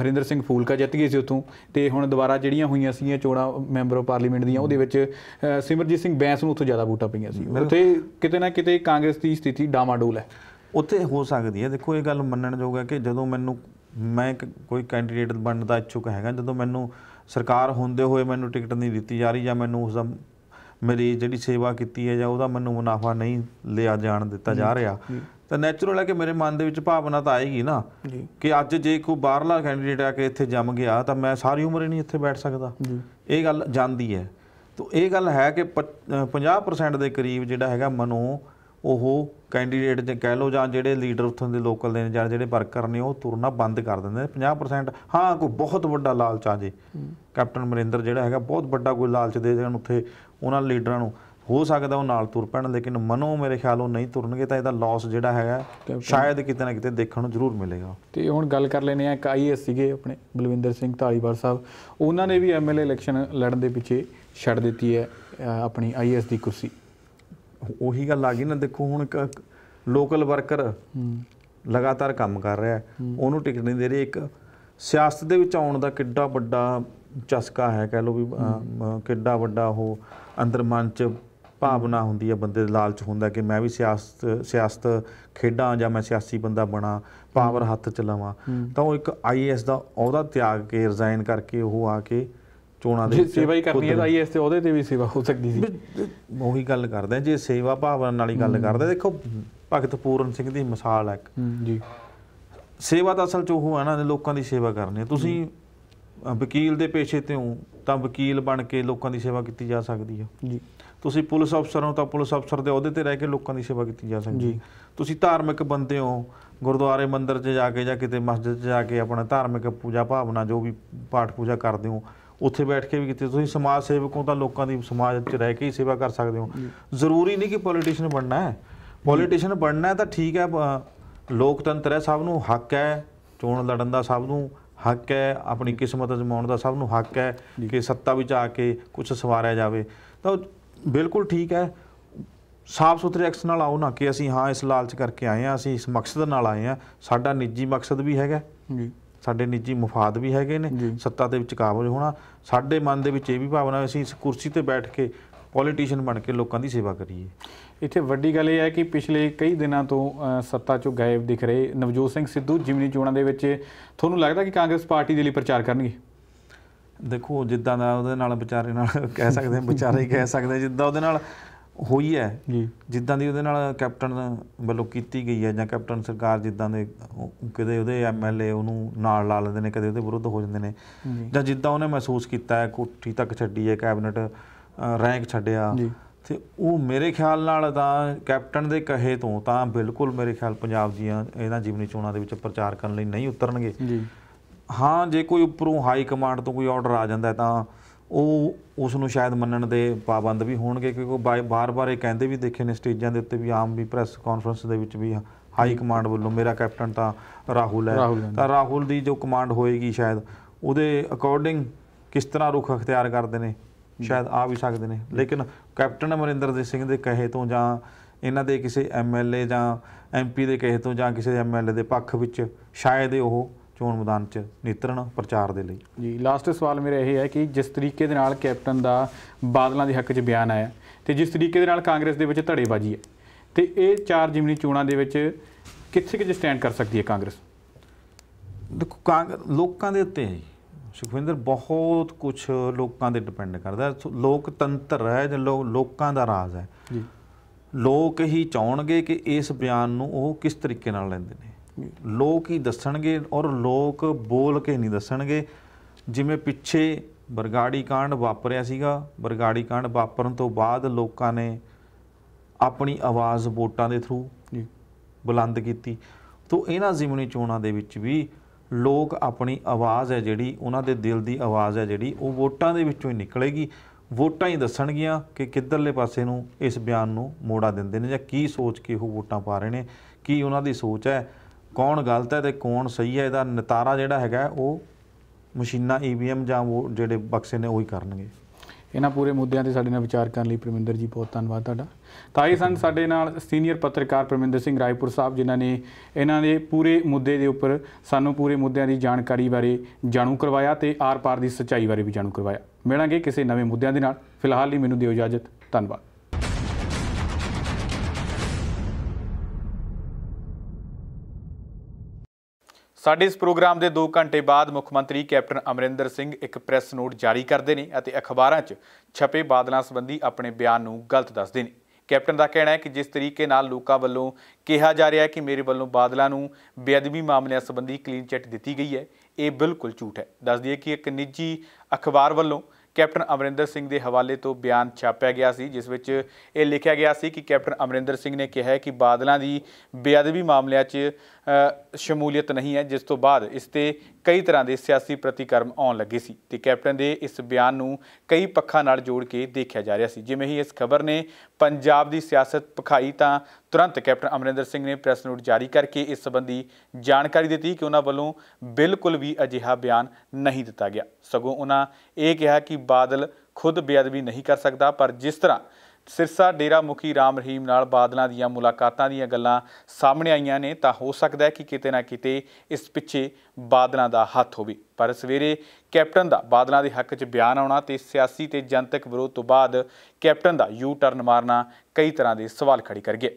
ਹਰਿੰਦਰ ਸਿੰਘ ਫੂਲਕਾ ਜਿੱਤ ਗਏ ਸੀ ਉੱਥੋਂ ਤੇ ਹੁਣ ਦੁਬਾਰਾ ਜਿਹੜੀਆਂ ਹੋਈਆਂ ਸੀ ਚੋਣਾਂ ਮੈਂਬਰ ਆਫ ਪਾਰਲੀਮੈਂਟ ਦੀਆਂ ਉਹਦੇ ਵਿੱਚ ਸਿਮਰਜੀਤ ਸਿੰਘ ਬੈਂਸ ਨੂੰ ਉੱਥੋਂ ਜ਼ਿਆਦਾ ਵੋਟਾਂ ਪਈਆਂ ਸੀ ਉੱਥੇ ਕਿਤੇ ਨਾ ਕਿਤੇ ਕਾਂਗਰਸ ਦੀ ਸਥਿਤੀ ਡਾਮਾਡੋਲ ਹੈ ਉੱਥੇ ਹੋ ਸਕਦੀ ਹੈ ਦੇਖੋ ਇਹ ਗੱਲ ਮੰਨਣ ਜੋਗਾ ਹੈ ਕਿ ਜਦੋਂ ਮੈਨੂੰ ਮੈਂ ਕੋਈ ਕੈਂਡੀਡੇਟ ਬਣਨ ਦਾ ਇੱਛੁਕ ਹੈਗਾ ਜਦੋਂ ਮੈਨੂੰ ਸਰਕਾਰ ਹੁੰਦੇ ਹੋਏ ਮੈਨੂੰ ਟਿਕਟ ਨਹੀਂ ਦਿੱਤੀ ਜਾ ਰਹੀ ਜਾਂ ਮੈਨੂੰ ਉਸ ਦਾ ਮੇਰੀ ਜਿਹੜੀ ਸੇਵਾ ਕੀਤੀ ਹੈ ਜਾਂ ਉਹਦਾ ਮੈਨੂੰ ਮੁਨਾਫਾ ਨਹੀਂ ਲਿਆ ਜਾਣ ਦਿੱਤਾ ਜਾ ਰਿਹਾ ਤਾਂ ਨੈਚੁਰਲ ਹੈ ਕਿ ਮੇਰੇ ਮਨ ਦੇ ਵਿੱਚ ਭਾਵਨਾ ਤਾਂ ਆਏਗੀ ਨਾ ਕਿ ਅੱਜ ਜੇ ਕੋਈ ਬਾਹਰਲਾ ਕੈਂਡੀਡੇਟ ਆ ਕੇ ਇੱਥੇ ਜੰਮ ਗਿਆ ਤਾਂ ਮੈਂ ਸਾਰੀ ਉਮਰ ਹੀ ਨਹੀਂ ਇੱਥੇ ਬੈਠ ਸਕਦਾ ਇਹ ਗੱਲ ਜਾਂਦੀ ਹੈ ਤਾਂ ਇਹ ਗੱਲ ਹੈ ਕਿ 50% ਦੇ ਕਰੀਬ ਜਿਹੜਾ ਹੈਗਾ ਮਨੋਂ ਉਹ ਕੈਂਡੀਡੇਟ ਦੇ ਕਹਿ ਲੋ ਜਾਂ ਜਿਹੜੇ ਲੀਡਰ ਉੱਥੋਂ ਦੇ ਲੋਕਲ ਦੇ ਨੇ ਜਾਂ ਜਿਹੜੇ ਵਰਕਰ ਨੇ ਉਹ ਤੁਰਨਾ ਬੰਦ ਕਰ ਦਿੰਦੇ ਨੇ 50% ਹਾਂ ਕੋਈ ਬਹੁਤ ਵੱਡਾ ਲਾਲਚ ਆ ਜੇ ਕੈਪਟਨ ਮਰਿੰਦਰ ਜਿਹੜਾ ਹੈਗਾ ਬਹੁਤ ਵੱਡਾ ਕੋਈ ਲਾਲਚ ਦੇ ਦੇਣ ਉੱਥੇ ਉਹਨਾਂ ਲੀਡਰਾਂ ਨੂੰ ਹੋ ਸਕਦਾ ਉਹ ਨਾਲ ਤੁਰ ਪੈਣ ਲੇਕਿਨ ਮਨੋਂ ਮੇਰੇ ਖਿਆਲ ਉਹ ਨਹੀਂ ਤੁਰਨਗੇ ਤਾਂ ਇਹਦਾ ਲਾਸ ਜਿਹੜਾ ਹੈਗਾ ਸ਼ਾਇਦ ਕਿਤੇ ਨਾ ਕਿਤੇ ਦੇਖਣ ਨੂੰ ਜ਼ਰੂਰ ਮਿਲੇਗਾ ਤੇ ਹੁਣ ਗੱਲ ਕਰ ਲੈਨੇ ਆ ਇੱਕ ਆਈਐਸ ਸੀਗੇ ਆਪਣੇ ਬਲਵਿੰਦਰ ਸਿੰਘ ਧਾਲੀਵਾਲ ਸਾਹਿਬ ਉਹਨਾਂ ਨੇ ਵੀ ਐਮਐਲਏ ਇਲੈਕਸ਼ਨ ਲੜਨ ਦੇ ਪਿੱਛੇ ਛੱਡ ਦਿੱਤੀ ਹੈ ਆਪਣੀ ਆਈਐਸ ਦੀ ਕੁਰਸੀ ਉਹੀ ਗੱਲ ਆ ਗਈ ਨਾ ਦੇਖੋ ਹੁਣ ਇੱਕ ਲੋਕਲ ਵਰਕਰ ਲਗਾਤਾਰ ਕੰਮ ਕਰ ਰਿਹਾ ਉਹਨੂੰ ਟਿਕਟ ਨਹੀਂ ਦੇ ਰਹੇ ਇੱਕ ਸਿਆਸਤ ਦੇ ਵਿੱਚ ਆਉਣ ਦਾ ਕਿੱਡਾ ਵੱਡਾ ਚਸਕਾ ਹੈ ਕਹਿ ਲੋ ਵੀ ਕਿੱਡਾ ਵੱਡਾ ਉਹ ਅੰਦਰ ਮਨ ਚ ਭਾਵਨਾ ਹੁੰਦੀ ਹੈ ਬੰਦੇ ਦੇ ਲਾਲਚ ਹੁੰਦਾ ਕਿ ਮੈਂ ਵੀ ਸਿਆਸਤ ਸਿਆਸਤ ਖੇਡਾਂ ਜਾਂ ਮੈਂ ਸਿਆਸੀ ਬੰਦਾ ਬਣਾ ਪਾਵਰ ਹੱਥ ਚ ਲਵਾਂ ਤਾਂ ਉਹ ਇੱਕ ਆਈਐਸ ਦਾ ਅਹੁਦਾ ਤਿਆਗ ਕੇ ਰਿਜ਼ਾਈਨ ਕਰਕੇ ਉਹ ਆ ਕੇ ਚੋਣਾਂ ਦੇ ਵਿੱਚ ਸੇਵਾ ਹੀ ਕਰਨੀ ਹੈ ਤਾਂ ਆਈਐਸ ਤੇ ਉਹਦੇ ਤੇ ਵੀ ਸੇਵਾ ਹੋ ਸਕਦੀ ਸੀ ਉਹੀ ਗੱਲ ਕਰਦੇ ਜੇ ਸੇਵਾ ਭਾਵਨਾ ਨਾਲ ਹੀ ਗੱਲ ਕਰਦੇ ਦੇਖੋ ਭਗਤ ਪੂਰਨ ਸਿੰਘ ਦੀ ਮਿਸਾਲ ਹੈ ਜੀ ਸੇਵਾ ਤਾਂ ਅਸਲ ਚ ਉਹ ਹੈ ਨਾ ਲੋਕਾਂ ਦੀ ਸੇਵਾ ਕਰਨੀ ਤੁਸੀਂ ਵਕੀਲ ਦੇ ਪੇਸ਼ੇ ਤੇ ਹੋ ਤਾਂ ਵਕੀਲ ਬਣ ਕੇ ਲੋਕਾਂ ਦੀ ਸੇਵਾ ਕੀਤੀ ਜਾ ਸਕਦੀ ਹੈ ਜੀ ਤੁਸੀਂ ਪੁਲਿਸ ਅਫਸਰ ਹੋ ਤਾਂ ਪੁਲਿਸ ਅਫਸਰ ਦੇ ਅਹੁਦੇ ਤੇ ਰਹਿ ਕੇ ਲੋਕਾਂ ਦੀ ਸੇਵਾ ਕੀਤੀ ਜਾ ਸਕਦੀ ਹੈ ਤੁਸੀਂ ਧਾਰਮਿਕ ਬੰਦੇ ਹੋ ਗੁਰਦੁਆਰੇ ਮੰਦਿਰ 'ਚ ਜਾ ਕੇ ਜਾਂ ਕਿਤੇ ਮਸਜਿਦ 'ਚ ਜਾ ਕੇ ਆਪਣਾ ਧਾਰਮਿਕ ਪੂਜਾ ਭਾਵਨਾ ਜੋ ਵੀ ਪਾਠ ਪੂਜਾ ਕਰਦੇ ਹੋ ਉੱਥੇ ਬੈਠ ਕੇ ਵੀ ਕੀਤੀ ਤੁਸੀਂ ਸਮਾਜ ਸੇਵਕ ਹੋ ਤਾਂ ਲੋਕਾਂ ਦੀ ਸਮਾਜ ਵਿੱਚ ਰਹਿ ਕੇ ਹੀ ਸੇਵਾ ਕਰ ਸਕਦੇ ਹੋ ਜ਼ਰੂਰੀ ਨਹੀਂ ਕਿ ਪੋਲੀਟੀਸ਼ੀਅਨ ਬਣਨਾ ਹੈ ਪੋਲੀਟੀਸ਼ੀਅਨ ਬਣਨਾ ਹੈ ਤਾਂ ਠੀਕ ਹੈ ਲੋਕਤੰਤਰ ਹੈ ਸਭ ਨੂੰ ਹੱਕ ਹੈ ਚੋਣ ਲੜਨ ਦਾ ਸਭ ਨੂੰ ਹੱਕ ਹੈ ਆਪਣੀ ਕਿਸਮਤ ਅਜ਼ਮਾਉਣ ਦਾ ਸਭ ਨੂੰ ਹੱਕ ਹੈ ਕਿ ਸੱਤਾ ਵਿੱਚ ਆ ਕੇ ਕੁਝ ਸਵਾਰਿਆ ਜਾਵੇ ਤਾਂ ਬਿਲਕੁਲ ਠੀਕ ਹੈ ਸਾਫ ਸੁਥਰੇ ਐਕਸ ਨਾਲ ਆਓ ਨਾ ਕਿ ਅਸੀਂ ਹਾਂ ਇਸ ਲਾਲਚ ਕਰਕੇ ਆਏ ਆ ਅਸੀਂ ਇਸ ਮਕਸਦ ਨਾਲ ਆਏ ਆ ਸਾਡਾ ਨਿੱਜੀ ਮਕਸਦ ਵੀ ਹੈਗਾ ਜੀ ਸਾਡੇ ਨਿੱਜੀ ਮਫਾਦ ਵੀ ਹੈਗੇ ਨੇ ਸੱਤਾ ਦੇ ਵਿੱਚ ਕਾਬਜ ਹੋਣਾ ਸਾਡੇ ਮਨ ਦੇ ਵਿੱਚ ਇਹ ਵੀ ਭਾਵਨਾ ਅਸੀਂ ਇਸ ਕੁਰਸੀ ਤੇ ਬੈਠ ਕੇ ਪੋਲੀਟੀਸ਼ੀਅਨ ਬਣ ਕੇ ਲੋਕਾਂ ਦੀ ਸੇਵਾ ਕਰੀਏ ਇੱਥੇ ਵੱਡੀ ਗੱਲ ਇਹ ਹੈ ਕਿ ਪਿਛਲੇ ਕਈ ਦਿਨਾਂ ਤੋਂ ਸੱਤਾ ਚੋਂ ਗਾਇਬ ਦਿਖ ਰਹੇ ਨਵਜੋਤ ਸਿੰਘ ਸਿੱਧੂ ਜਿਮਨੀ ਚੋਣਾਂ ਦੇ ਵਿੱਚ ਤੁਹਾਨੂੰ ਲੱਗਦਾ ਕਿ ਕਾਂਗਰਸ ਪਾਰਟੀ ਦੇ ਲਈ ਪ੍ਰਚਾਰ ਕਰਨਗੇ ਦੇਖੋ ਜਿੱਦਾਂ ਦਾ ਉਹਦੇ ਨਾਲ ਵਿਚਾਰੇ ਨਾਲ ਕਹਿ ਸਕਦੇ ਵਿਚਾਰੇ ਕਹਿ ਸਕਦੇ ਜਿੱਦਾਂ ਉਹਦੇ ਨਾਲ ਹੋਈ ਹੈ ਜੀ ਜਿੱਦਾਂ ਦੀ ਉਹਦੇ ਨਾਲ ਕੈਪਟਨ ਵੱਲੋਂ ਕੀਤੀ ਗਈ ਹੈ ਜਾਂ ਕੈਪਟਨ ਸਰਕਾਰ ਜਿੱਦਾਂ ਦੇ ਕਦੇ ਉਹਦੇ ਐਮਐਲਏ ਉਹਨੂੰ ਨਾਲ ਲਾ ਲੈਂਦੇ ਨੇ ਕਦੇ ਉਹਦੇ ਵਿਰੁੱਧ ਹੋ ਜਾਂਦੇ ਨੇ ਜਾਂ ਜਿੱਦਾਂ ਉਹਨੇ ਮਹਿਸੂਸ ਕੀਤਾ ਹੈ ਕੋਠੀ ਤੱਕ ਛੱਡੀ ਹੈ ਕੈਬਨਟ ਰੈਂਕ ਛੱਡਿਆ ਜੀ ਤੇ ਉਹ ਮੇਰੇ ਖਿਆਲ ਨਾਲ ਤਾਂ ਕੈਪਟਨ ਦੇ ਕਹੇ ਤੋਂ ਤਾਂ ਬਿਲਕੁਲ ਮੇਰੇ ਖਿਆਲ ਪੰਜਾਬ ਦੀਆਂ ਇਹਨਾਂ ਜੀਵਨੀ ਚੋਣਾਂ ਦੇ ਵਿੱਚ ਪ੍ਰਚਾਰ ਕਰਨ ਲਈ ਨਹੀਂ ਉਤਰਨਗੇ ਜੀ ਹਾਂ ਜੇ ਕੋਈ ਉੱਪਰੋਂ ਹਾਈ ਕਮਾਂਡ ਤੋਂ ਕੋਈ ਆਰਡਰ ਆ ਜਾਂਦਾ ਤਾਂ ਉਹ ਉਸ ਨੂੰ ਸ਼ਾਇਦ ਮੰਨਣ ਦੇ ਪਾਬੰਦ ਵੀ ਹੋਣਗੇ ਕਿਉਂਕਿ ਬਾਰ-ਬਾਰ ਇਹ ਕਹਿੰਦੇ ਵੀ ਦੇਖੇ ਨੇ ਸਟੇਜਾਂ ਦੇ ਉੱਤੇ ਵੀ ਆਮ ਵੀ ਪ੍ਰੈਸ ਕਾਨਫਰੰਸ ਦੇ ਵਿੱਚ ਵੀ ਹਾਈ ਕਮਾਂਡ ਵੱਲੋਂ ਮੇਰਾ ਕੈਪਟਨ ਤਾਂ ਰਾਹੁਲ ਹੈ ਤਾਂ ਰਾਹੁਲ ਦੀ ਜੋ ਕਮਾਂਡ ਹੋਏਗੀ ਸ਼ਾਇਦ ਉਹਦੇ ਅਕੋਰਡਿੰਗ ਕਿਸ ਤਰ੍ਹਾਂ ਰੁਖ ਅਖਤਿਆਰ ਕਰਦੇ ਨੇ ਸ਼ਾਇਦ ਆ ਵੀ ਸਕਦੇ ਨੇ ਲੇਕਿਨ ਕੈਪਟਨ ਅਮਰਿੰਦਰ ਸਿੰਘ ਦੇ ਕਹੇ ਤੋਂ ਜਾਂ ਇਹਨਾਂ ਦੇ ਕਿਸੇ ਐਮਐਲਏ ਜਾਂ ਐਮਪੀ ਦੇ ਕਹੇ ਤੋਂ ਜਾਂ ਕਿਸੇ ਐਮਐਲਏ ਦੇ ਪੱਖ ਵਿੱਚ ਸ਼ਾਇਦ ਉਹ ਚੋਣ ਮੈਦਾਨ 'ਚ ਨੇਤਰਨ ਪ੍ਰਚਾਰ ਦੇ ਲਈ ਜੀ ਲਾਸਟ ਸਵਾਲ ਮੇਰਾ ਇਹ ਹੈ ਕਿ ਜਿਸ ਤਰੀਕੇ ਦੇ ਨਾਲ ਕੈਪਟਨ ਦਾ ਬਾਦਲਾਂ ਦੇ ਹੱਕ 'ਚ ਬਿਆਨ ਆਇਆ ਤੇ ਜਿਸ ਤਰੀਕੇ ਦੇ ਨਾਲ ਕਾਂਗਰਸ ਦੇ ਵਿੱਚ ਧੜੇਬਾਜ਼ੀ ਹੈ ਤੇ ਇਹ ਚਾਰ ਜਿਮਨੀ ਚੋਣਾਂ ਦੇ ਵਿੱਚ ਕਿੱਥੇ ਕਿ ਸਟੈਂਡ ਕਰ ਸਕਦੀ ਹੈ ਕਾਂਗਰਸ ਦੇਖੋ ਕਾਂਗਰਸ ਲੋਕਾਂ ਦੇ ਉੱਤੇ ਹੈ ਸੁਖਵਿੰਦਰ ਬਹੁਤ ਕੁਝ ਲੋਕਾਂ ਦੇ ਡਿਪੈਂਡ ਕਰਦਾ ਲੋਕਤੰਤਰ ਹੈ ਜਾਂ ਲੋਕਾਂ ਦਾ ਰਾਜ ਹੈ ਜੀ ਲੋਕ ਹੀ ਚਾਹਣਗੇ ਕਿ ਇਸ ਬਿਆਨ ਨੂੰ ਉਹ ਕਿਸ ਤਰੀਕੇ ਨਾਲ ਲੈਂਦੇ ਨੇ ਲੋਕ ਹੀ ਦੱਸਣਗੇ ਔਰ ਲੋਕ ਬੋਲ ਕੇ ਨਹੀਂ ਦੱਸਣਗੇ ਜਿਵੇਂ ਪਿੱਛੇ ਬਰਗਾੜੀ ਕਾਂਡ ਵਾਪਰਿਆ ਸੀਗਾ ਬਰਗਾੜੀ ਕਾਂਡ ਵਾਪਰਨ ਤੋਂ ਬਾਅਦ ਲੋਕਾਂ ਨੇ ਆਪਣੀ ਆਵਾਜ਼ ਵੋਟਾਂ ਦੇ ਥਰੂ ਜੀ ਬੁਲੰਦ ਕੀਤੀ ਤੋਂ ਇਹਨਾਂ ਜ਼ਿਮਨੀ ਚੋਣਾਂ ਦੇ ਵਿੱਚ ਵੀ ਲੋਕ ਆਪਣੀ ਆਵਾਜ਼ ਹੈ ਜਿਹੜੀ ਉਹਨਾਂ ਦੇ ਦਿਲ ਦੀ ਆਵਾਜ਼ ਹੈ ਜਿਹੜੀ ਉਹ ਵੋਟਾਂ ਦੇ ਵਿੱਚੋਂ ਹੀ ਨਿਕਲੇਗੀ ਵੋਟਾਂ ਹੀ ਦੱਸਣਗੀਆਂ ਕਿ ਕਿੱਧਰਲੇ ਪਾਸੇ ਨੂੰ ਇਸ ਬਿਆਨ ਨੂੰ ਮੋੜਾ ਦਿੰਦੇ ਨੇ ਜਾਂ ਕੀ ਸੋਚ ਕੇ ਉਹ ਵੋਟਾਂ ਪਾ ਰਹੇ ਨੇ ਕੀ ਉਹਨਾਂ ਦੀ ਸੋਚ ਹੈ ਕੌਣ ਗਲਤ ਹੈ ਤੇ ਕੌਣ ਸਹੀ ਹੈ ਇਹਦਾ ਨਿਤਾਰਾ ਜਿਹੜਾ ਹੈਗਾ ਉਹ ਮਸ਼ੀਨਾਂ ਈਵੀਐਮ ਜਾਂ ਉਹ ਜਿਹੜੇ ਬਕਸੇ ਨੇ ਉਹੀ ਕਰਨਗੇ ਇਹਨਾਂ ਪੂਰੇ ਮੁੱਦਿਆਂ ਤੇ ਸਾਡੇ ਨਾਲ ਵਿਚਾਰ ਕਰਨ ਲਈ ਪ੍ਰਮਿੰਦਰ ਜੀ ਬਹੁਤ ਧੰਨਵਾਦ ਤੁਹਾਡਾ ਤਾਂ ਇਹ ਸੰ ਸਾਡੇ ਨਾਲ ਸੀਨੀਅਰ ਪੱਤਰਕਾਰ ਪ੍ਰਮਿੰਦਰ ਸਿੰਘ ਰਾਏਪੁਰ ਸਾਹਿਬ ਜਿਨ੍ਹਾਂ ਨੇ ਇਹਨਾਂ ਦੇ ਪੂਰੇ ਮੁੱਦੇ ਦੇ ਉੱਪਰ ਸਾਨੂੰ ਪੂਰੇ ਮੁੱਦਿਆਂ ਦੀ ਜਾਣਕਾਰੀ ਬਾਰੇ ਜਾਣੂ ਕਰਵਾਇਆ ਤੇ ਆਰ-ਪਾਰ ਦੀ ਸੱਚਾਈ ਬਾਰੇ ਵੀ ਜਾਣੂ ਕਰਵਾਇਆ ਮਿਲਾਂਗੇ ਕਿਸੇ ਨਵੇਂ ਮੁੱਦਿਆਂ ਦੇ ਨਾਲ ਫਿਲਹਾਲ ਲਈ ਮੈਨੂੰ ਦਿਓ ਇਜਾਜ਼ਤ ਧੰਨਵਾਦ ਸਾਡੇ ਇਸ ਪ੍ਰੋਗਰਾਮ ਦੇ 2 ਘੰਟੇ ਬਾਅਦ ਮੁੱਖ ਮੰਤਰੀ ਕੈਪਟਨ ਅਮਰਿੰਦਰ ਸਿੰਘ ਇੱਕ ਪ੍ਰੈਸ ਨੋਟ ਜਾਰੀ ਕਰਦੇ ਨੇ ਅਤੇ ਅਖਬਾਰਾਂ 'ਚ ਛਪੇ ਬਾਦਲਾਂ ਸੰਬੰਧੀ ਆਪਣੇ ਬਿਆਨ ਨੂੰ ਗਲਤ ਦੱਸਦੇ ਨੇ ਕੈਪਟਨ ਦਾ ਕਹਿਣਾ ਹੈ ਕਿ ਜਿਸ ਤਰੀਕੇ ਨਾਲ ਲੋਕਾਂ ਵੱਲੋਂ ਕਿਹਾ ਜਾ ਰਿਹਾ ਹੈ ਕਿ ਮੇਰੇ ਵੱਲੋਂ ਬਾਦਲਾਂ ਨੂੰ ਬੇਅਦਬੀ ਮਾਮਲਿਆਂ ਸੰਬੰਧੀ ਕਲੀਨ ਚਿੱਟ ਦਿੱਤੀ ਗਈ ਹੈ ਇਹ ਬਿਲਕੁਲ ਝੂਠ ਹੈ ਦੱਸ ਦਈਏ ਕਿ ਇੱਕ ਨਿੱਜੀ ਅਖਬਾਰ ਵੱਲੋਂ ਕੈਪਟਨ ਅਮਰਿੰਦਰ ਸਿੰਘ ਦੇ ਹਵਾਲੇ ਤੋਂ ਬਿਆਨ ਛਾਪਿਆ ਗਿਆ ਸੀ ਜਿਸ ਵਿੱਚ ਇਹ ਲਿਖਿਆ ਗਿਆ ਸੀ ਕਿ ਕੈਪਟਨ ਅਮਰਿੰਦਰ ਸਿੰਘ ਨੇ ਕਿਹਾ ਕਿ ਬਾਦਲਾਂ ਦੀ ਬੇਅਦਬੀ ਮਾਮਲਿਆਂ 'ਚ ਸ਼ਮੂਲੀਅਤ ਨਹੀਂ ਹੈ ਜਿਸ ਤੋਂ ਬਾਅਦ ਇਸ ਤੇ ਕਈ ਤਰ੍ਹਾਂ ਦੇ ਸਿਆਸੀ ਪ੍ਰਤੀਕਰਮ ਆਉਣ ਲੱਗੇ ਸੀ ਤੇ ਕੈਪਟਨ ਦੇ ਇਸ ਬਿਆਨ ਨੂੰ ਕਈ ਪੱਖਾਂ ਨਾਲ ਜੋੜ ਕੇ ਦੇਖਿਆ ਜਾ ਰਿਹਾ ਸੀ ਜਿਵੇਂ ਹੀ ਇਸ ਖਬਰ ਨੇ ਪੰਜਾਬ ਦੀ ਸਿਆਸਤ ਪਖਾਈ ਤਾਂ ਤੁਰੰਤ ਕੈਪਟਨ ਅਮਰਿੰਦਰ ਸਿੰਘ ਨੇ ਪ੍ਰੈਸ ਨੋਟ ਜਾਰੀ ਕਰਕੇ ਇਸ ਸੰਬੰਧੀ ਜਾਣਕਾਰੀ ਦਿੱਤੀ ਕਿ ਉਹਨਾਂ ਵੱਲੋਂ ਬਿਲਕੁਲ ਵੀ ਅਜਿਹਾ ਬਿਆਨ ਨਹੀਂ ਦਿੱਤਾ ਗਿਆ ਸਗੋਂ ਉਹਨਾਂ ਇਹ ਕਿਹਾ ਕਿ ਬਾਦਲ ਖੁਦ ਬੇਅਦਬੀ ਨਹੀਂ ਕਰ ਸਕਦਾ ਪਰ ਜਿਸ ਤਰ੍ਹਾਂ ਸਿਰਸਾ ਡੇਰਾ ਮੁਖੀ ਰਾਮ ਰਹੀਮ ਨਾਲ ਬਾਦਲਾਂ ਦੀਆਂ ਮੁਲਾਕਾਤਾਂ ਦੀਆਂ ਗੱਲਾਂ ਸਾਹਮਣੇ ਆਈਆਂ ਨੇ ਤਾਂ ਹੋ ਸਕਦਾ ਹੈ ਕਿ ਕਿਤੇ ਨਾ ਕਿਤੇ ਇਸ ਪਿੱਛੇ ਬਾਦਲਾਂ ਦਾ ਹੱਥ ਹੋਵੇ ਪਰ ਸਵੇਰੇ ਕੈਪਟਨ ਦਾ ਬਾਦਲਾਂ ਦੇ ਹੱਕ 'ਚ ਬਿਆਨ ਆਉਣਾ ਤੇ ਸਿਆਸੀ ਤੇ ਜਨਤਕ ਵਿਰੋਧ ਤੋਂ ਬਾਅਦ ਕੈਪਟਨ ਦਾ ਯੂ ਟਰਨ ਮਾਰਨਾ ਕਈ ਤਰ੍ਹਾਂ ਦੇ ਸਵਾਲ ਖੜੀ ਕਰ ਗਿਆ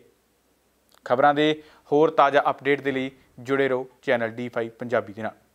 ਖਬਰਾਂ ਦੇ ਹੋਰ ਤਾਜ਼ਾ ਅਪਡੇਟ ਦੇ ਲਈ ਜੁੜੇ ਰਹੋ ਚੈਨਲ D5 ਪੰਜਾਬੀ ਦੇ ਨਾਲ